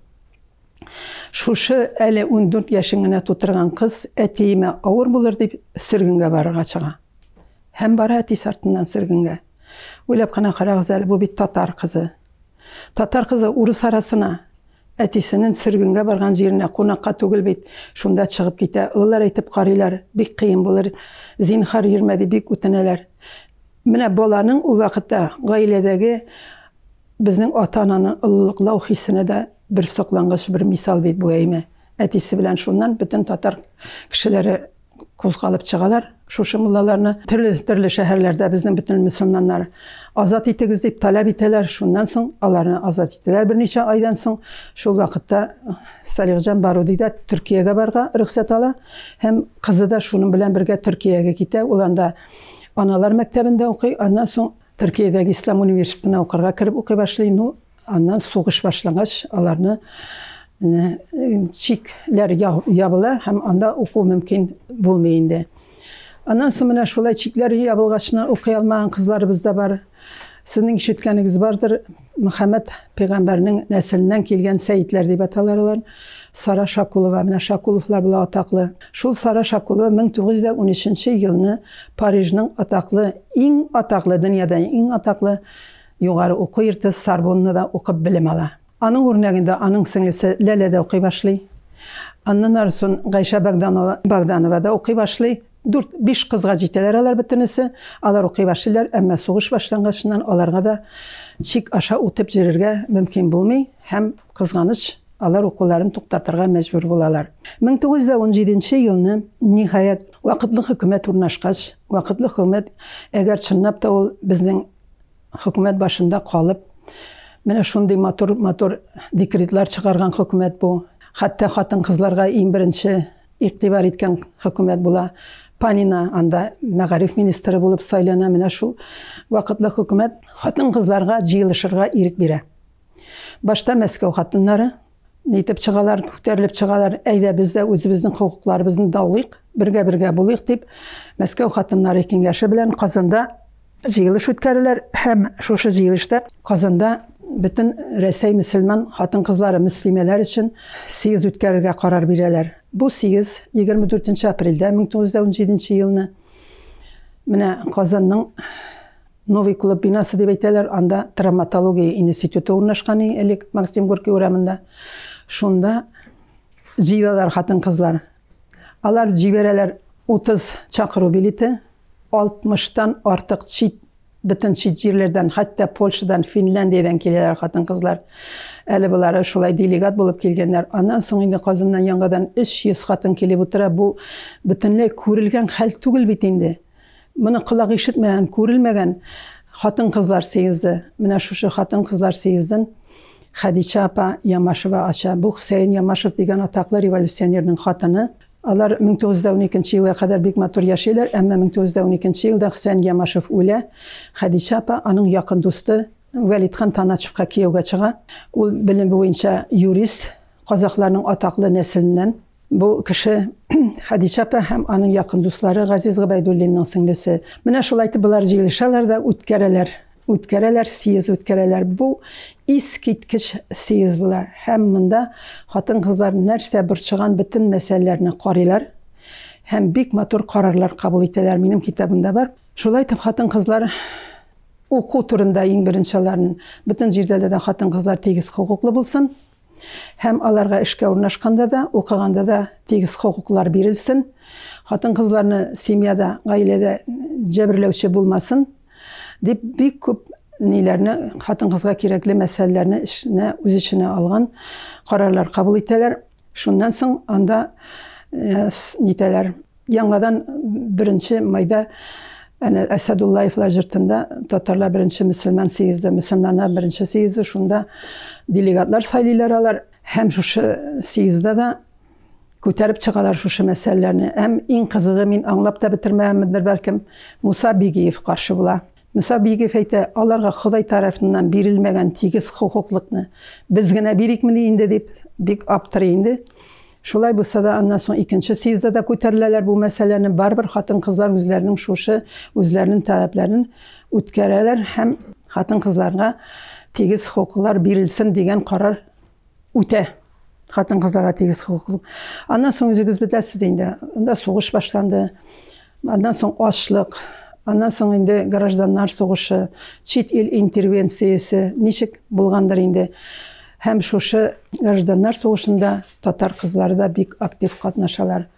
[SPEAKER 1] шушы әлі 14 яшеңіне тутырған қыз әтейіме ауыр болыр деп сүргінге барырға шыға һәм бара әтесі артынан сүргінге ойлап қана қарағыз әлі бұл бит татар қызы татар қызы урыс арасына әтесінің сүргінге барған жеріне қонаққа түгілбейді шунда шығып кете олар айтып қарилар бик қиын болыр зинхар ермәді бик үтінәләр міне баланың ол уақытта ғаиләдәге біздің ата ананың ұлылықлау хисіне де bir сокланғыш бір мисал бит бу әйме әтисе белән шуннан бөтен татар кешеләре кузгалып чыгалар шушы муллаларны төрле төрле шәһәрләрдә безнең бөтен мөселманнар азат итегез дип таләп итәләр шуннан соң аларны азат итәләр берничә айдан соң шул вакытта салихҗан баруди да төркиягә барга рөхсәт ала һәм кызы да шуның белән бергә төркиягә китә ул анда аналар мәктәбендә укый аннан соң төркиядәге ислам университетына укырга кереп укый башлый ну Ondan soğuş başlanğaç alarını çiklər yabıla, həm anda oxu mümkün bulmayındı. Ondan sonra şulay çiklər yabılğaçına oxuyalmayan qızlarımız da var. Sizin işitkəniniz vardır. Muhammed peyğəmbərinin nəslindən gələn səyidlər deyib atalarlar. Sara Şakulova, Minə Şakulovlar belə ataqlı. Şul Sara Şakulova 1913-cü ilini Parijinin ataqlı, ən ataqlı dünyada ən ataqlı юғары оқу йырты да оқып білім ала. Аның өрнегінде аның сіңлісі Ләләдә оқи башлый. Аннан арысын Гайша Багданова, Багдановада оқи башлый. Дүрт, биш қызға жетелер алар бітінісі. Алар оқи башлыйлар, әмма соғыш башланғашынан аларға да чик аша өтіп жүрерге мүмкін болмай, һәм қызғаныш алар оқуларын тоқтатырға мәжбүр болалар. 1917 елны ниһаят вақытлы хөкүмәт урнашкач, вақытлы хөкүмәт әгәр чынлап та ол біздің хөкүмәт башында калып, менә шундай матур матур декретлар чыгарган хөкүмәт бу. Хәтта хатын-кызларга иң беренче игътибар иткән хөкүмәт була. Панина анда мәғариф министры булып сайлана. Менә шул вакытлы хөкүмәт хатын-кызларга җыелышырга ирек бирә. Башта Мәскәү хатыннары нитеп чыгалар, күтәрелеп чыгалар. Әйдә без дә үзебезнең хукукларыбызны даулыйк, бергә-бергә булыйк дип Мәскәү хатыннары киңәше белән Казанда жыйылыш үткәрәләр һәм шушы жыйылышта Казанда бөтен Рәсәй мөселман хатын-кызлары мөслимәләр өчен съезд үткәрергә карар бирәләр. Бу съезд 24 апрельдә 1917 елны менә Казанның Новый клуб бинасы дип әйтәләр, анда травматология институты урнашкан элек Максим Горький урамында. Шунда җыйлалар хатын-кызлар. Алар җибәрәләр 30 чакыру билеты, 60 тан артық шет бүтін шет жерлерден хатта польшадан финляндиядан келеділер қатын қызлар әлі бұлары шулай делегат болып келгендер анан соң енді қазаннан яңадан үш жүз қатын келіп отыра бұл бүтінлей көрілген хәл түгіл бит енді мұны құлақ ишітмеген көрілмеген қатын қызлар сегізді міне шушы қатын қызлар съездің хадича апа ямашева аша бұл хусейн ямашев деген атақты революционердің қатыны Алар 1912 елга кадәр бик матур яшиләр, әмма 1912 елда Хөсән Ямашев үлә. Хәдичә апа аның якын досты Вәлитхан Танашевқа кияүгә чыга. Ул білім бойынша юрист, казакларның атаклы нәселеннән. Бу кеше <clears throat> Хәдичә апа һәм аның якын дуслары Газиз Габайдуллинның сеңлесе. Менә шулай итеп булар җыелышалар да үткәрәләр. Үткәрәләр, съез үткәрәләр. Бу искиткіш сегіз бұла һәм мұнда хатын қызлар бір шыған бөтен мәсьәләләрне карыйлар һәм бик матур карарлар қабыл итәләр минем китабымда бар шулай итеп хатын қызлар оқу тұрында иң беренче аларның бөтен җирдә дә хатын кызлар тигез хокуклы булсын һәм аларга эшкә урнашканда да укыганда да тегіз хокуклар бирелсен хатын кызларны семьяда гаиләдә җәберләүче булмасын дип бик күп nilərinə, qadın-qızğa kirəkli məsələlərinə işinə, öz içinə alğan qərarlar qəbul etdilər. Şundan soň anda e, nitələr yanğadan 1-nji maýda Әне Әсәдуллаевлар жыртында татарлар бірінші мұсылман съезді, мұсылмандар бірінші съезді, шунда делегатлар сайлайлар алар. Һәм шушы съезда да көтеріп чыгалар шушы мәсьәләләрне. Һәм иң кызыгы мин аңлап та битермәгәнмендер бәлкем Муса Бигиев каршы була. мұсабигев әйтті оларға құдай тарапынан берілмеген тегіс құқықлықны біз гына берейікмін енді деп бек аптыр енді Шулай болса да аннан соң икенче съездда да күтәреләләр бу мәсьәләне. Барбер хатын-кызлар өздерінің шушы өздерінің талаптарын үткәрәләр һәм хатын-кызларга тегез хукуклар берілсін деген карар үтә. Хатын-кызларга тегез құқық Аннан соң үзегез беләсез енді онда сугыш башланды. Аннан соң ашлық андан соң инде граждандар соғышы чит ел интервенциясы ничек болғандар инде һәм шушы граждандар соғышында татар қыздары да бик актив қатынашалар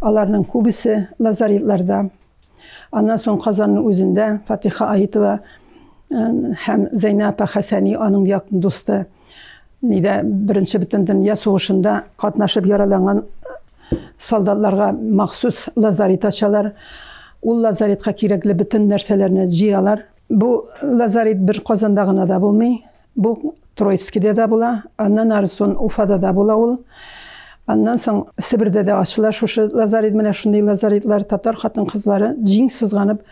[SPEAKER 1] аларның күбесе лазаретларда андан соң қазанның өзінде фатиха аитова э, һәм зәйнәпа хәсәни аның якын досты неде бірінші бөтен дөнья сугышында катнашып яраланган э, солдатларга махсус лазарет ул лазаретка кирәкле бөтен нәрсәләрне алар. бұл лазарет бір казанда да да бұл тройскийде да дә бола, аннан арысын уфада да бола ол. Аннан соң Сибирде дә ачылар шушы лазарет менә шундый лазаретлар татар хатын-кызлары җиң сызганып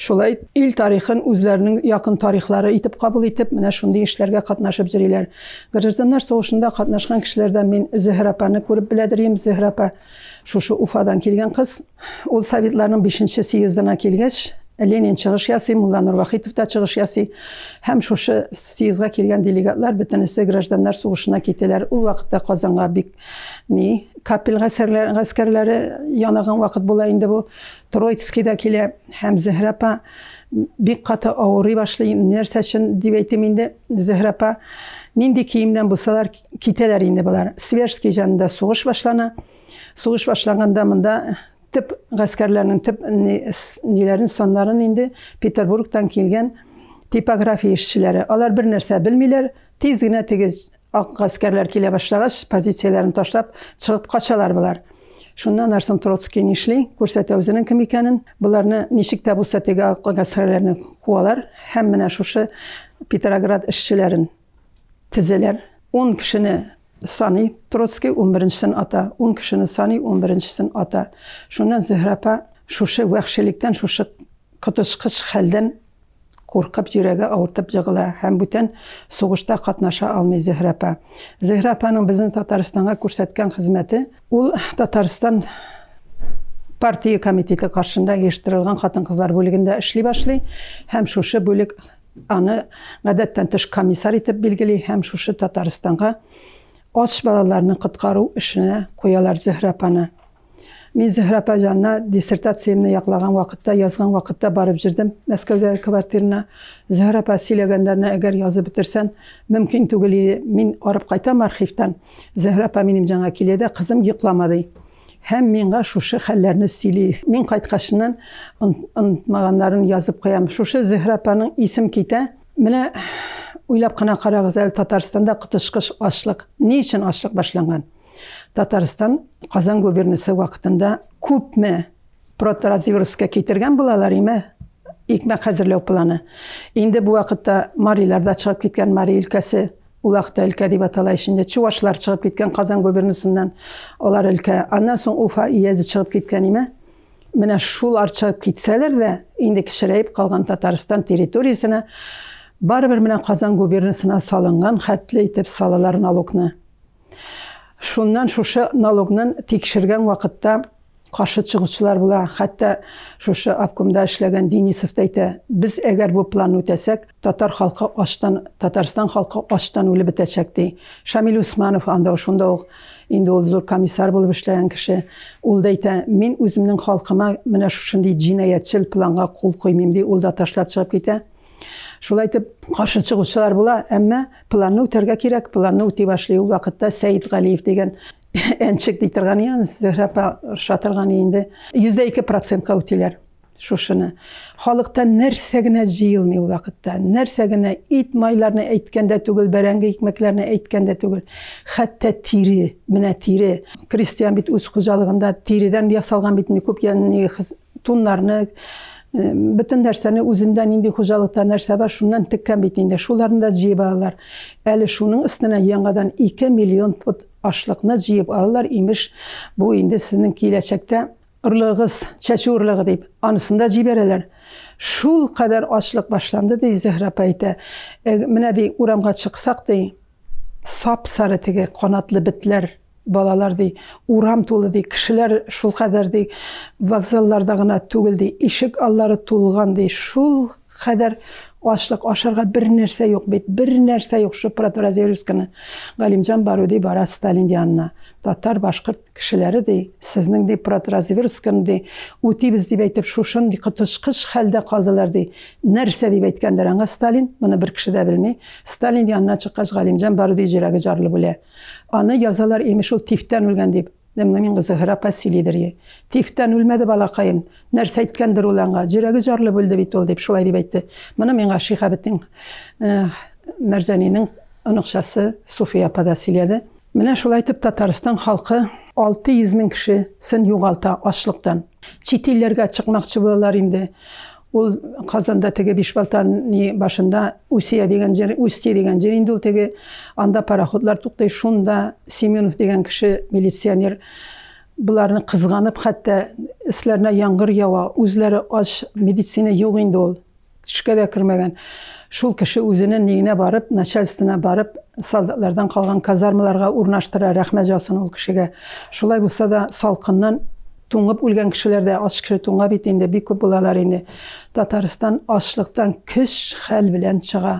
[SPEAKER 1] шулай ил тарихын үзләренең якын тарихлары итеп кабул итеп менә шундый эшләргә катнашып йөриләр. Гражданнар сугышында катнашкан кешеләрдән мин Зөһрә апаны күреп беләдерим. Зөһрә апа шушы Уфадан килгән кыз. Ул советларның 5-нче съездына килгәч, Lenin çıxış yasi, Mulla Nurvaxitov da çıxış yasi. Həm Şuşa siyizğa kilgən delegatlar bütünüsü qrajdanlar suğuşuna getdilər. O vaxtda Qazanğa bir ni kapil qəsərlər qəskərləri yanağın vaxt bula indi bu Troitskidəkilə həm Zehrapa bir qata avuri başlayın. Nersəçin deyitim indi Zehrapa nindi kiyimdən bulsalar kitələr indi bunlar. Sverski cəndə suğuş başlana. Suğuş başlanğanda bunda tibb ғәскәрләренең, tibb ниләрен, санларын инде Петербургтан килгән типография эшчеләре. Алар бер нәрсә белмиләр, тиз генә тигез ак ғәскәрләр килә башлагач, позицияләрен ташлап, чыгып качалар булар. Шуннан Арсен Троцкий нишли, күрсәтә үзенең кем икәнен, боларны ничек тә булса теге ак ғәскәрләрне куалар һәм менә шушы Петроград эшчеләрен тезәләр. 10 кешене Сани Trotski 11 ata, 10 kishini sani 11 ata. Shundan Zehrapa шушы вәхшеліктен, шушы қытышқыш хәлден қорқып жүрегі ауыртып жығыла һәм бүтән сугышта қатнаша алмый зөһрәпә зөһрәпәнең безнең татарстанга күрсәткән хезмәте ул татарстан партия комитеты каршында оештырылган хатын-кызлар бүлегендә эшли башлый һәм шушы бүлек аны гадәттән тыш комиссар итеп билгели һәм шушы татарстанга ош балаларны құтқару ішіне қоялар зөһрә апаны мен зөһрә апа жанына диссертациямды яқлаған уақытта язған уақытта барып жүрдім мәскеудегі квартирына зөһрә апа сөйләгәндәрне әгәр язып бетерсәң мүмкін түгілі мен арып қайтам архивтан зөһрә апа жаңа келеді қызым йоқлама ди һәм миңа шушы Мен сөйли. Мин кайткачынан онытмаганларын язып куям. Шушы Зөһрә апаның исем китә ойлап қана қараңыз әлі татарстанда қытышқыш ашлық не үшін ашлық башланған татарстан қазан губернисі уақытында көпме проторазвируска кетірген болалар еме икмәк әзірлеу планы енді бұл уақытта марилар шығып кеткен мари өлкәсі улақта өлкә деп аталады чувашлар шығып кеткен қазан губернисынан олар өлкә аннан соң уфа иязі шығып кеткен еме міне шулар шығып кетсәлер де енді кішірейіп қалған татарстан территориясына барыбір мына қазан губерниясына салынған хәтлі итеп салалар налогны шуннан шушы налогнын тексерген вакытта каршы шығушылар бола хәтта шушы обкомда эшләгән денисов та біз әгәр бу план үтәсәк татар халкы аштан татарстан халкы аштан үлеп бетәчәк ди шамил усманов анда шунда ук инде ул зур комиссар булып эшләгән кеше ул да мен мин үземнең халкыма менә шушындый җинаятьчел планга кул куймыйм ди ул да ташлап чыгып китә шулай итеп каршы чыгучылар була әмма планны үтәргә кирәк планны үти башлый ул вакытта сәйит галиев деген <laughs> әнчек дей торган яғни зөһрә апа ырша торган инде йөздә ике процентка шушыны халыктан нәрсә генә җыелмый ул вакытта нәрсә генә ит майларны әйткәндә түгел бәрәңге икмәкләрне әйткәндә түгел хәтта тире менә тире крестьян бит үз хуҗалыгында тиредән ясалган бит күп туннарны бүтін нәрсені өзінде инде қожалықта нәрсе бар шундан тіккен бит инде шуларны да җыеп алалар әле шуның өстенә яңадан миллион пот ашлыкны җыеп алалар имеш бұл енді сіздің келешекте ырлыгыз чәчү ырлыгы дип анысын да шул қадар ашлық башланды дей зәһрә апа әйтә менә дей урамга чыксак сап сары теге қанатлы бітләр балалар дей урам толы дей кішілер шулқадар дей вокзалдарда ғана түгіл дей ишік аллары толған дей шулқадар ашлық ашарға бір нәрсе жоқ бит бір нәрсе жоқ шопрат разерускіні ғалимжан баруди бара сталин янына татар башқұрт кішілері дей сіздің дей прат разверскіні дей өтейбіз деп айтып шошын дей қытышқыш халде қалдылар дей нәрсе деп айткандар аңа сталин мұны бір кіші де білмей сталин янына шыққаш ғалимжан баруди жүрегі жарылып өле аны язалар имеш ул тифтен өлген деп Дәмне мин кызыгыр апа сөйлидер ие. Тифтән үлмәде балакаем. Нәрсә әйткәндер ул аңга. Йөрәге жарлы бүлде бит ул деп шулай дип әйтте. Моны миңа Шихабеттин ә, Мәрзәнинең оныкшасы Суфия апа да сөйләде. Менә шулай итеп Татарстан халқы 600 мең кеше сен югалта ачлыктан. Чит илләргә чыкмакчы инде ол қазанда теге бешбалтаны башында усия деген жер устье деген жер ол теге анда пароходлар тоқтай шунда семенов деген кіші милиционер бұларны қызғанып хәтта ісләріне яңғыр яуа өзләре аш медицина жоқ инде ол ішке де кірмеген шул кеше өзінің нейіне барып начальствена барып солдатлардан қалған казармаларға урнаштыра рәхмәт жасын ол кішіге шулай болса да салқыннан туңып өлген кешеләр аш аз кеше туңа бит инде бик күп булалар инде татарстан ачлыктан көч хәл белән шыға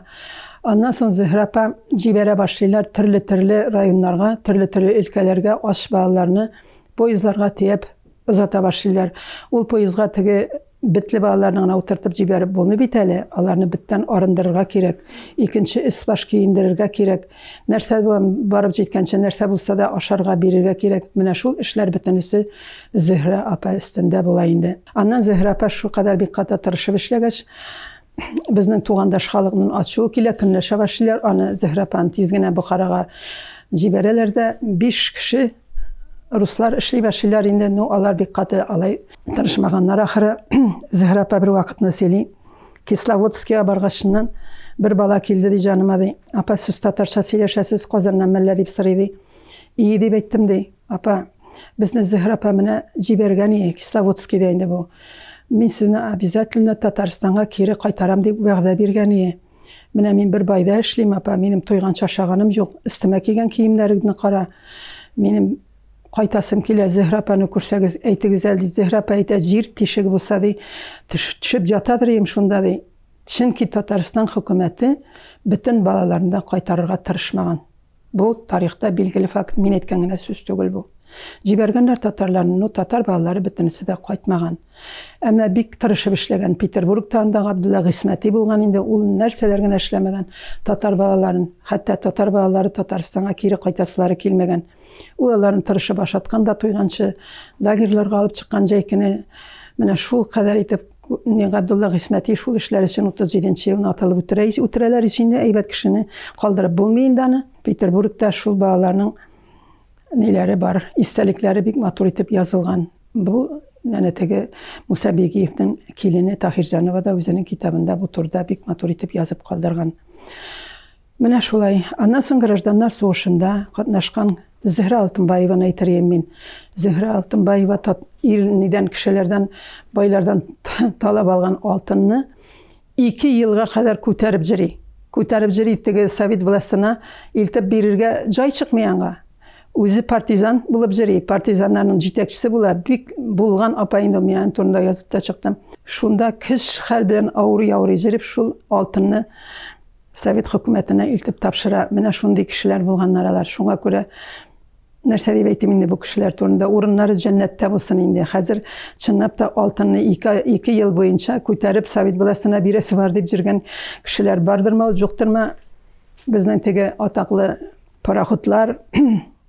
[SPEAKER 1] Аннан соң Зөһрә апа җибәрә башлыйлар түрлі төрле түрлі аш балаларны поездларга тиеп ұзата башлыйлар. Ул поездга теге битле балаларны гына болып җибәреп булмый бит әле аларны биттән арындырырға керек, икенче өс баш киендерергә кирәк нәрсә барып жеткенше нәрсе болса да ашарға беруге керек менә шул эшләр бөтенесе зөһрә апа өстендә була инде аннан зөһрә апа шулкадәр бик каты тырышып эшләгәч безнең тугандаш халыкның ачуы килә көнләшә башлыйлар аны зөһрә апаны тиз генә бохарага җибәрәләр дә биш кеше руслар эшли башлыйлар инде ну алар бик каты алай тырышмаганнар ахыры <clears throat> зөһрә апа бер вакытны сөйли кисловодскийга баргачыннан бер бала килде ди жаныма ди апа сез татарча сөйләшәсез казаннан мәллә деп сорый ди ии дип әйттем ди апа безне зөһрә апа менә җибәргән ие кисловодскийда инде бу мен сезне обязательно татарстанга кире кайтарам деп вәгъдә биргән ие менә мен бер байда эшлим апа минем туйганча ашаганым юк өстемә кигән киемнәремне кара минем қайтасым килә зөһрә апаны күрсәгез әйтегез әле зөһрә әйтә җир тишеге булса ди төшеп ятадыр идем шунда ди чөнки татарстан хөкүмәте бөтен балаларны да кайтарырга тырышмаган бұл тарихта белгілі факт мен айтқан ғана сөз түгіл бұл жібергендер татарларын но татар балалары бітінісі де қайтмаған әмма бик тырышып ішлеген петербургтагы абдулла ғисмәти болған инде ул нәрсәләр генә татар балаларын хәтта татар балалары татарстанга кире қайтасылары килмәгән уларын тырышып ашаткан да туйганчы лагерьларга алып чыккан җәйкене менә шул қадар итеп мен Абдулла шул эшләр өчен 37 елны аталып үтерә. Үтерәләр өчен әйбәт кешене калдырып булмый инде аны. Петербургта шул балаларның ниләре бар, истәлекләре бик матур итеп язылган. Бу Нәнә теге Муса Бегиевнең килене Тахирҗанова да үзенең китабында бу турда бик матур итеп язып калдырган. Менә шулай. Аннан соң гражданнар сугышында катнашкан зөһрә алтынбаеваны әйтер едім мен зөһрә алтынбаева илнедән кішілерден байлардан талап алған алтынны ике жылға кадәр көтеріп йөри көтеріп йөри теге совет властына илтеп берерге жай чыкмый аңа партизан болып йөри партизандардың жетекшісі бола бик булган апайым да мен турында жазып та шықтым шунда кіш хәл ауры авырый авырый шул алтынны совет хөкүмәтенә илтеп тапшыра міне шундай кешеләр болған алар шуңа күрә narsa deb aytdim endi bu kishilar to'rnida o'rinlari jannatda bo'lsin endi 2 chinlab da oltinni ikki yil bo'yicha ko'tarib sovet властына berasi бар deb жүрген ма bordirmi жоқтырма біздің тегі атақлы пароходлар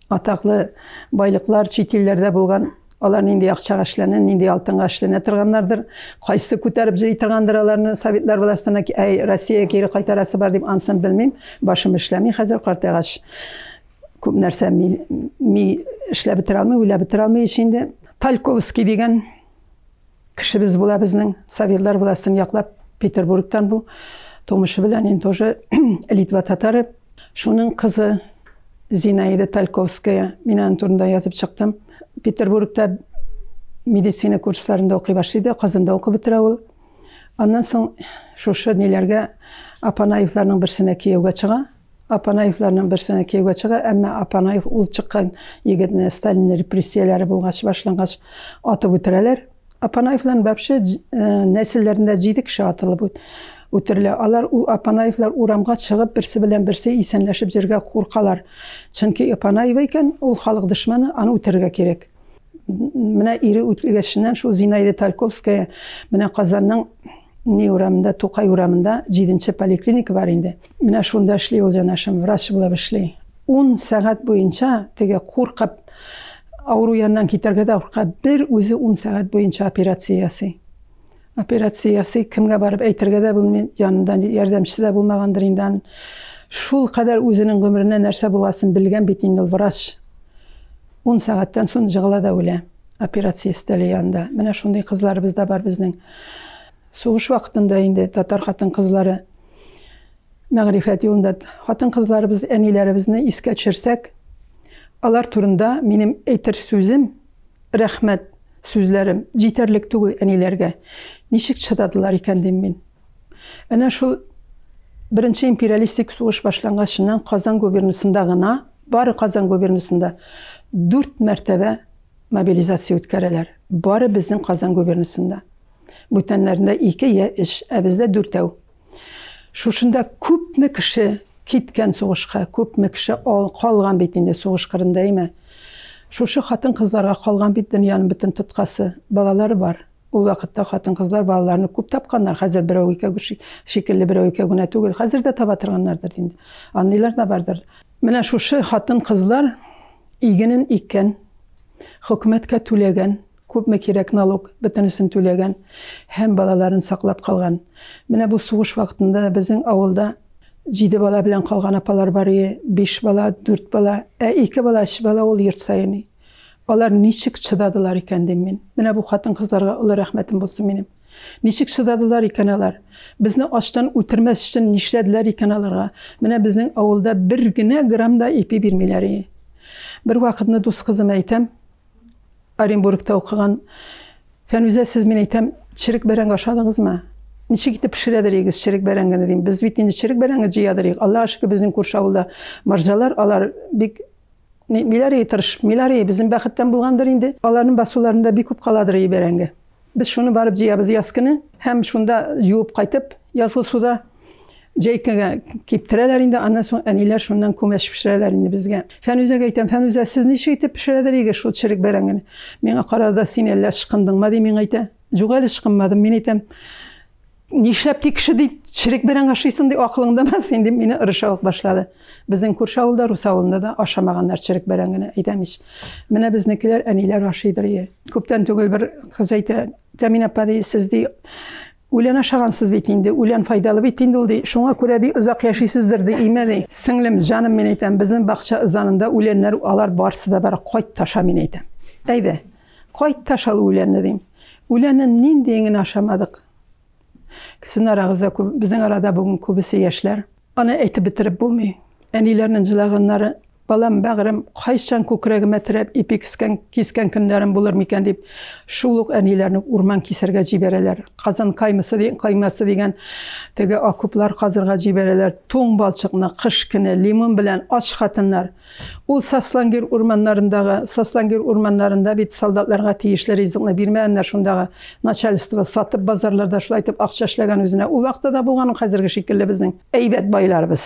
[SPEAKER 1] атақлы байлықлар шет елдерде болған олар нендей ақшаға ішленіп нендей алтынға ішлене тұрғандардыр қайсысы көтеріп жей тұрғандыр оларны советтер властына әй россия кері қайтарасы бар деп анысын білмеймін башым ішлемей қазір қартайғаш көп нәрсе ми эшләп бетерә алмый уйлап бетерә алмый инде тальковский дигән кешебез була безнең советлар властен яклап петербургтан бу тумышы белән инде тоже <clears throat> литва татары шуның кызы зинаида тальковская мин аның турында язып чыктым петербургта медицина курсларында укый башлый казанда укып бетерә ул аннан соң шушы ниләргә апанаевларның берсенә кияүгә чыга апанаевларынан бір сәне шыға, чыга әмма апанаев ул шыққан егетне сталин репрессиялары булгач башлангач атып үтерәләр апанаевларның бәпше э, нәсілдерінде җиде кіші атылып үтерелә алар ол апанаевлар урамға шығып берсе белән берсе исәнләшеп жерге куркалар чөнки апанаев екен ол халық дошманы аны үтерергә кирәк менә ире үтергәченнән шул зинаида тальковская міне казанның не урамында тоқай урамында жетінші поликлиника бар енді міне шунда ішлей олжанашым врач болып ішлей он сағат бойынша теге қорқып ауру яннан кетерге де қорқып бір өзі он сағат бойынша операция жасай операция жасай кімге барып әйтерге де білмей жанында жәрдемшісі де болмағандыр енді шул қадар өзінің ғұмырына нәрсе боласын білген бит енді ол врач он сағаттан соң жығыла да өле операция істеле янында міне шундай қыздарымыз да бар біздің Suğuş vaxtında indi Tatar xatın qızları məğrifət yolunda xatın qızlarımız, ənilərimizni is keçirsək, alar turunda mənim eytir sözüm, rəhmət sözlərim, citərlik deyil ənilərə. Neçik çıdadılar ikən deyim mən. Ana şul birinci imperialistik suğuş başlanğaçından Qazan qubernasında gına, barı Qazan qubernasında 4 mərtəbə mobilizasiya ötkərələr. Barı bizim Qazan qubernasında. бүтәннәрендә ике йә өч ә бездә шушында көпме кеше кеткен соғышқа көпме кеше қалған бит инде сугыш кырында әйме шушы хатын кызларга қалған бит дөньяның бөтен тоткасы балалары бар ол уақытта хатын кызлар балаларны көп тапқандар қазір берәү икәү шикелле берәү икәү генә түгел хәзер дә таба торганнардыр инде андыйлар да бардыр менә шушы хатын кызлар игенен иккән хөкүмәткә түләгән көпме керек налог бітінісін төлеген һәм балаларын сақлап қалған міне бұл суғыш вақытында біздің ауылда жеті бала білән қалған апалар бар е беш бала дүрт бала ә екі бала үш бала ол ертіс айыны олар ничек шыдадылар екен деймін мен міне бұл қатын қыздарға ұлы рахметім болсын менің ничек шыдадылар екен алар бізді аштан өлтірмәс үшін нишләділәр екен аларға міне біздің ауылда бір генә грамм да епе бір вақытны дос қызым әйтәм Orenburg'da okugan. Fenuze siz men aytam, chirik beranga oshadingizmi? Neçe gidip pişiredirik çirik berenge dediğim. Biz bitince çirik berenge ciyadirik. Allah aşkı bizim kurşavulda marjalar alar bir milariye tırış, milariye bizim baxitdan bulgandır indi. Alarının basularında bir kup kaladır iyi berenge. Biz şunu barıp ciyabız yaskını hem şunda yuup qaytıp yazgı suda жейкеге киіп тірелер енді андан соң әнилер шундан көмеш пішірелер енді бізге фәнүзәге айтамын фәнүзә сіз неше еге шул шірік бәрәңгені меңа қарада сен ма ышқындыңма айта жоқ әлі ышқынмадым мен айтамын нишләп ти кеше дейді шірік бәрәң ашисың деп ақылыңда ма сен деп мені ырышаулық башлады біздің көрші ауылда рус ауылында да ашамағандар шірік бәрәңгіні айтам еш міне біздікілер әнилер ашиды е көптен түгел бір қыз айта тәмин апа дейді сіз дейді ойлана шығансыз бит инде ойлан пайдалы бит инде ул ди шуңа күрә ди озак яшисездер ди жаным мен айтамын біздің бақша ызанында үләннәр алар барсы да бар кайт таша мен әйтәм әйдә кайт таша үләнне дим үләнне ниндиеңен ашамадык кісінің арағызда біздің арада бүгін көбісі яшьләр аны айтып бітіріп болмай әнилерінің жылағаннары balam bag'rim qayschan ko'kragima tirab ipi kisgan kesgan kunlarim bo'larmikan deb shuluq anilarni o'rmon kesarga jiboralar qazon qaymasi qaymasi degan tagi okuplar qozirga jiboralar to'ng balchiqni qish kuni limon bilan och xotinlar u soslangir o'rmonlarindagi soslangir o'rmonlarida bit soldatlarga tegishli rizqni bermanlar shundagi начальство sotib bozorlarda shulay aytib oqcha ishlagan o'zini u vaqtida bo'lgan hozirgi shekilli bizning aybat boylarimiz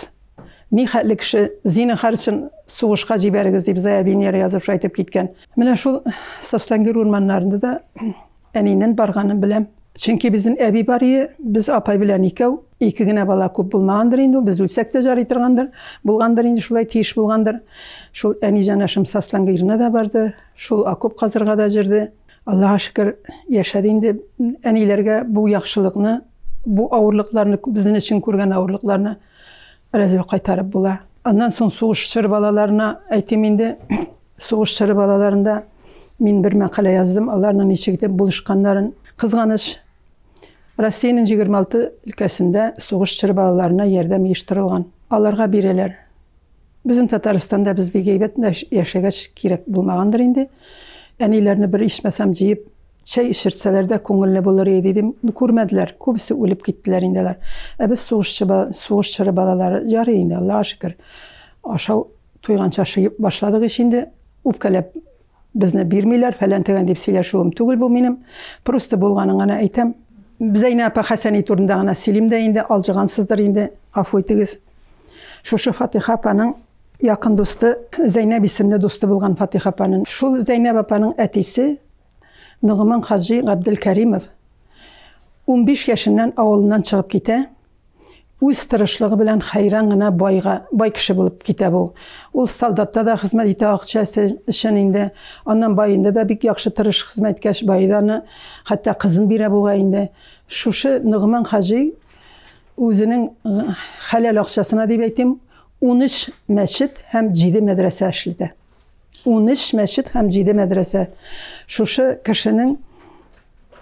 [SPEAKER 1] нихәтле кеше зина харчын сугышка җибәрегез дип заявление язып айтып кеткен. менә шул сосләнгер урманнарында да әнинең барғанын білем. чөнки біздің әби бар ие апай белән екеу ике генә бала көп болмағандыр инде біз үлсәк те жарый торгандыр булгандыр енді шулай тиіш болғандар, шул әни янашым сосләнгеренә да барды шул окоп казырга да жүрді аллаға шүкір яшәде инде әниләргә бұл яхшылыкны бұл авырлыкларны біздің өчен көрген авырлыкларны разил қайтарып бола андан соң соғыс жыр балаларына айтем енді соғыс жыры балаларында мен бір мақала жаздым аларның нешігіде бұлышқандарын қызғаныш россияның 26 өлкәсендә сугыш чыр балаларына ярдәм оештырылган оларға бирәләр біздің татарстанда без бик әйбәт яшәгәч болмағандыр енді инде әниләрне ішмесем ичмәсәм çay içirsələr də könüllü bular idi. Görmədilər. Kubisi ölüb getdilər indilər. E biz suğuşçu, suğuşçu balaları yarı indi Allah'a şükür. Aşağı toyğan çaşı başladıq şimdi. Upkaləb bizni berməylər falan degan deb siylashuvim tugul bu menim. Prosta bo'lganini ana aytam. Bizayna apa Hasani turunda ana Selimda endi aljig'ansizdir endi afv etdingiz. Shosha Fatiha apaning yaqin do'sti Zaynab ismli do'sti bo'lgan Fatiha apaning shu Zaynab apaning atisi нұғыман хажы ғабділкәримов 15 яшеннән авылыннан шығып кете, үз тырышлыгы белән хәйран ғына байга бай кеше болып китә бу Ол солдатта да хезмәт итә акчасы өчен инде аннан байында да бик яқшы тырыш хезмәткәш байданы хәтта қызын бирә болға инде шушы ногман хаҗи өзінің хәләл ақшасына деп әйтим 13 мәчет һәм 7 мәдрәсә эшләтә 13 məscid Həmcidə mədrəsə. Şuşa qışının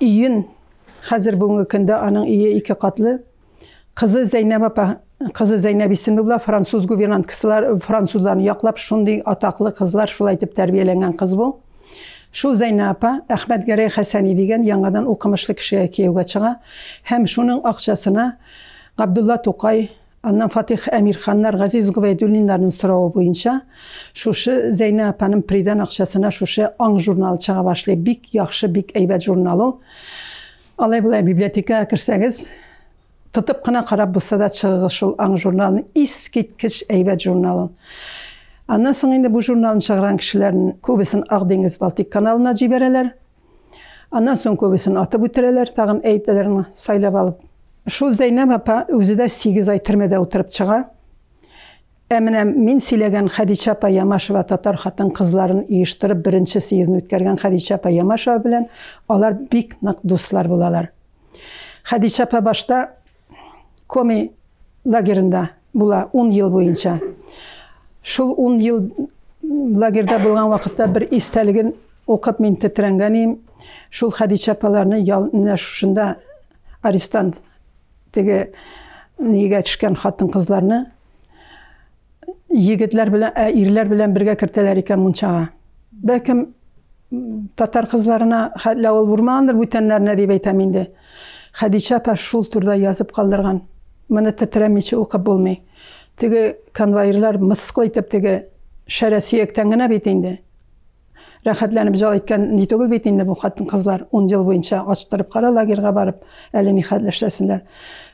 [SPEAKER 1] iyun hazır bugünkü gündə onun iyi iki qatlı qızı Zeynəbə qızı Zeynəb isimli bula fransız guvernankısılar fransızlarını yaqlab şunday ataqlı qızlar şulaytib tərbiyələnən qız bu. Şu Zeynəbə Əhməd Gərəy Həsəni deyilən yanğadan oxumuşlu kişiyə kiyevə çığa həm şunun ağçasına Abdullah Tuqay андан фатих эмирхандар газиз губайдуллиндарнын суроого боюнча шушы зейнеп анын придан акчасына шушы аң журналы чыга башлай бик жакшы бик әйбәт журнал ул алай булай библиотекага кирсеңиз тытып кына карап булса да чыгыгыз шул аң журналын ис кеткич әйбәт журнал ул андан соң инде бу журналны чыгарган кишилердин көбүсүн ак деңиз балтик каналына жиберелер андан соң көбүсүн атып үтүрөлөр тагын әйтелерин сайлап алып Şu Zeynep apa özü 8 ay türmede oturup çığa. мен сөйлеген хадича апа ямашева татар хатын қызларын иіштіріп бірінші съезін өткерген хадича апа ямашева олар бик нақ достар болалар хадича апа башта коми лагерінде була 10 ел бойынша шул 10 ел лагерде болған уақытта бір естелігін оқып мен тітіренген шул хадича апаларны шушында арестант теге неге түшкен хатын қызларны егетлер білен ә, ирләр белән бергә кертәләр икән мунчага татар кызларына хәтләвел булмагандыр бүтәннәренә деп әйтәм инде хадиша апа шул түрде язып қалдырған моны тетрәмичә оқып болмай. теге конвоирлар мыскыл итеп теге шәрә сөяктән генә бит инде рәхәтләнеп жал иткән ни түгел бит инде бу хатын-кызлар 10 ел буенча ачтырып кара барып әлі ни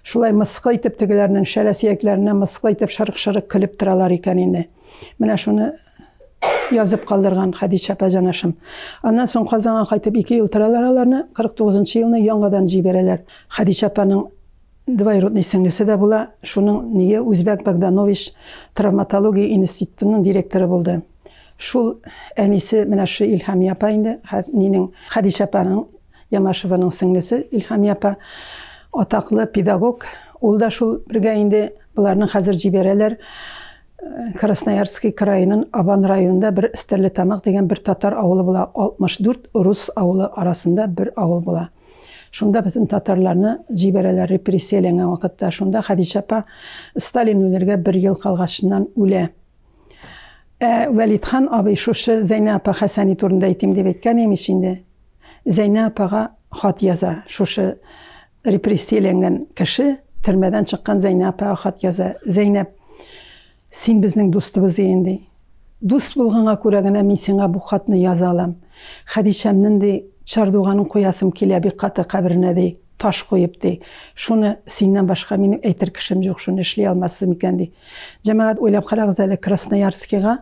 [SPEAKER 1] шулай мысқыл итеп тегелерінің шәрә сүйәкләренә мысқыл итеп шырык шырык көлеп торалар икән инде менә шуны язып калдырган хәдичә апа жанашым аннан соң казанга кайтып ике ел торалар аларны кырык тугызынчы елны яңадан җибәрәләр хәдичә апаның двоюродный сеңлесе дә була шуның ние үзбәк богданович травматология институтының директоры булды шул әнисе менә шу илһами апа инде нинең хәдичә апаның ямашеваның сеңлесе илһами апа Атақлы педагог ол да шул бергә инде бұларны қазір җибәрәләр Красноярский крайының Абан районында бір істерлі тамақ деген бір татар ауылы бола. 64 рус ауылы арасында бір ауыл бола. Шунда біздің татарларны җибәрәләр репрессияләнгән уақытта шунда Хәдичә апа Сталин үләргә бер ел қалғашынан Ә Вәлидхан абый шушы Зәйнә апа Хәсәни турында әйтим инде. хат яза. Шушы Репрессияленген кіші түрмеден шыққан зейнапа хат яза зейнеп сен біздің достыбыз енді дос болғанға күрә генә мин сиңа бу хатны яза алам хәдишәмнең ди чардуганын куясым килә таш қойып дей. шуны синнән мен минем әйтер кешем юк шуны эшли алмассыз ойлап ди җәмәгать уйлап карагыз әле красноярскийга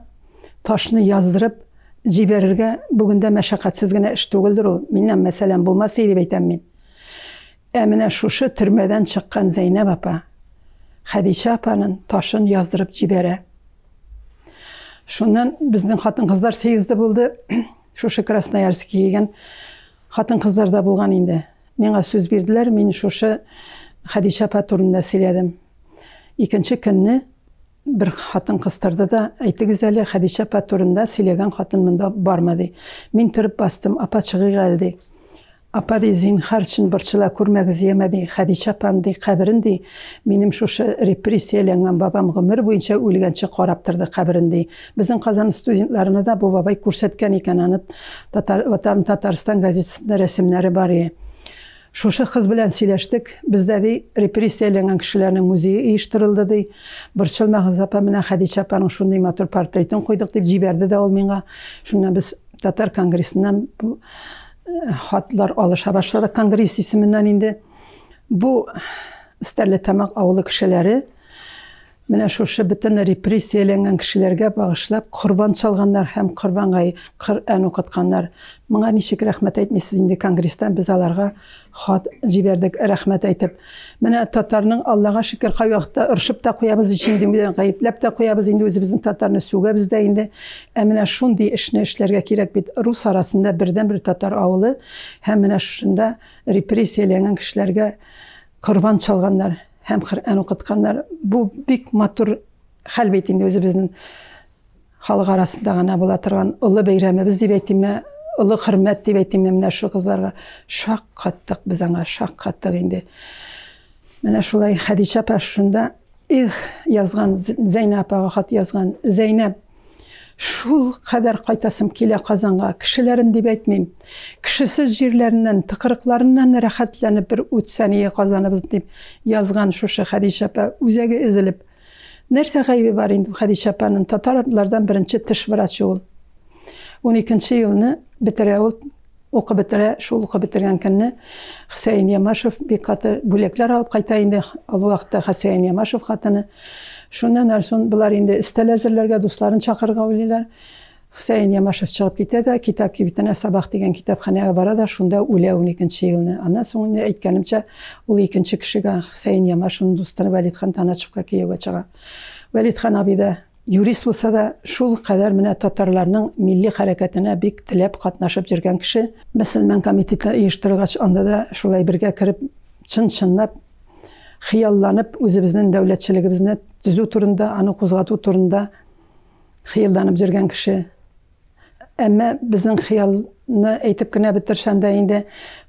[SPEAKER 1] ташны яздырып жіберерге бүгінде дә мәшәкатьсез генә эш түгелдер ул миннән мәсәлән булмас ә шушы төрмәдән шыққан зәйнәп апа хадиша апаның ташын яздырып жібере шуннан біздің хатын қыздар сегізді болды <clears throat> шушы красноярский дигән хатын кызлар болған енді инде сөз берділер мен шушы хадиша апа турында сөйләдем икенче көнне бер хатын кыстырды да әйтегез әле хадиша апа турында сөйләгән хатын монда бармы ди Мен төреп бастым апа чыгыйк әле ападей зинһар үшін бырчыла көрмәгіз емәдей хәдичә апандей қабіріндей минем шушы репрессияланган бабам ғүмір буенча өлгәнче карап торды қабіріндей біздің қазан студентларына да бұл бабай көрсәткән икән аны татар татарстан газетасында рәсемнәре бар ие шушы кыз белән сөйләштек бездә ди репрессияланган кешеләрнең музее оештырылды ди борчыл мәгъз апа менә хәдичә апаның шундый матур портретын куйдык дип җибәрде дә ул миңа шуннан без татар конгрессыннан хатлар алыша башлары конгресс исемендә инде бу истерле тамак авыл кişәләре міне шушы бүтін репрессияленген кішілерге багышлап құрбан шалғандар һәм құрбанға қыр ән оқытқандар мыңа ничек рәхмәт әйтмисез инде конгресстан біз аларға хат җибәрдек рәхмәт әйтеп. менә татарның аллаға шөкер қай уақытта ыршып та қоябыз ішінден ғайыпләп та куябыз инде үзебезнең татарны сөгәбіз дә инде ә менә шундый эшне эшләргә кирәк бит рус арасында бердән бер татар авылы һәм менә шушында репрессияленген кешеләргә корбан һәм Коръән укытканнар. Бу бик матур хәл бит инде үзе безнең халык арасында гына була торган олы бәйрәмебез дип әйтимме, олы хөрмәт дип әйтимме менә шу кызларга шак каттык без аңа шак каттык инде. Менә шулай Хәдичә апа шунда их язган Зәйнәп апага хат язган. Зәйнәп шул қадар қайтасым келе қазанға кішілерін деп айтмаймын кішісіз жерлерінен тықырықларынан рахатланып бір өтсән ие қазаныбыз деп жазған шушы хадиша апа өзегі үзіліп нәрсе ғайбы бар енді хадиша апаның татарлардан бірінші тіш врачы ол он екінші жылны бітіре ол оқып бітіре шул оқып бітірген күні хусейн ямашев бекаты бөлеклер алып қайтайын деп ол уақытта хусейн ямашев қатыны Шундан ары соң бұлар енді үстел әзірлерге достарын шақырға ойлайлар. Хусейн Ямашев шығып кетеді, китап кибітіне сабақ деген кітапханаға барады, шунда үлә 12-ші елні. Аннан соң айтқанымша ол екінші кешегә Хусейн Ямашевның достары Вәлитхан Таначевка кияүгә шыға Вәлитхан абый да юрист болса да шул қадар менә татарларның милли хәрәкәтенә бик теләп қатнашып йөргән кеше. Мәсәлмән комитеты оештыргач, анда да шулай бірге кіріп чын-чынлап хыялланып өзібіздің дәүләтчилигибизне түзу турында аны қозғату турында қиялданып жүрген киши әмма біздің хыялны әйтіп кенә бетерсәм дә енді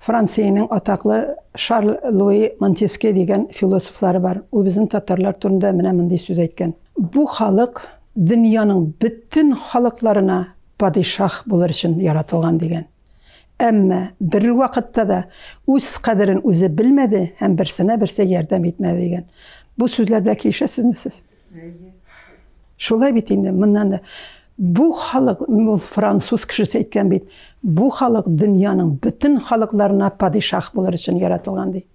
[SPEAKER 1] францияның атақлы шарль луи монтеске деген философлары бар ол біздің татарлар турында менә мындай сөз әйткән халық халык дүнияның бөтен халыкларына падишах булыр өчен яратылған деген. Әммә бер вакытта да үз кадерен үзе белмәде һәм берсенә берсе ярдәм итмәде дигән. Бу сүзләр белән килешәсезме сез? Шулай бит инде. Моннан да бу халык, бу француз кешесе әйткән бит. Бу халык дөньяның бөтен халыкларына падишаһ булыр өчен яратылган ди.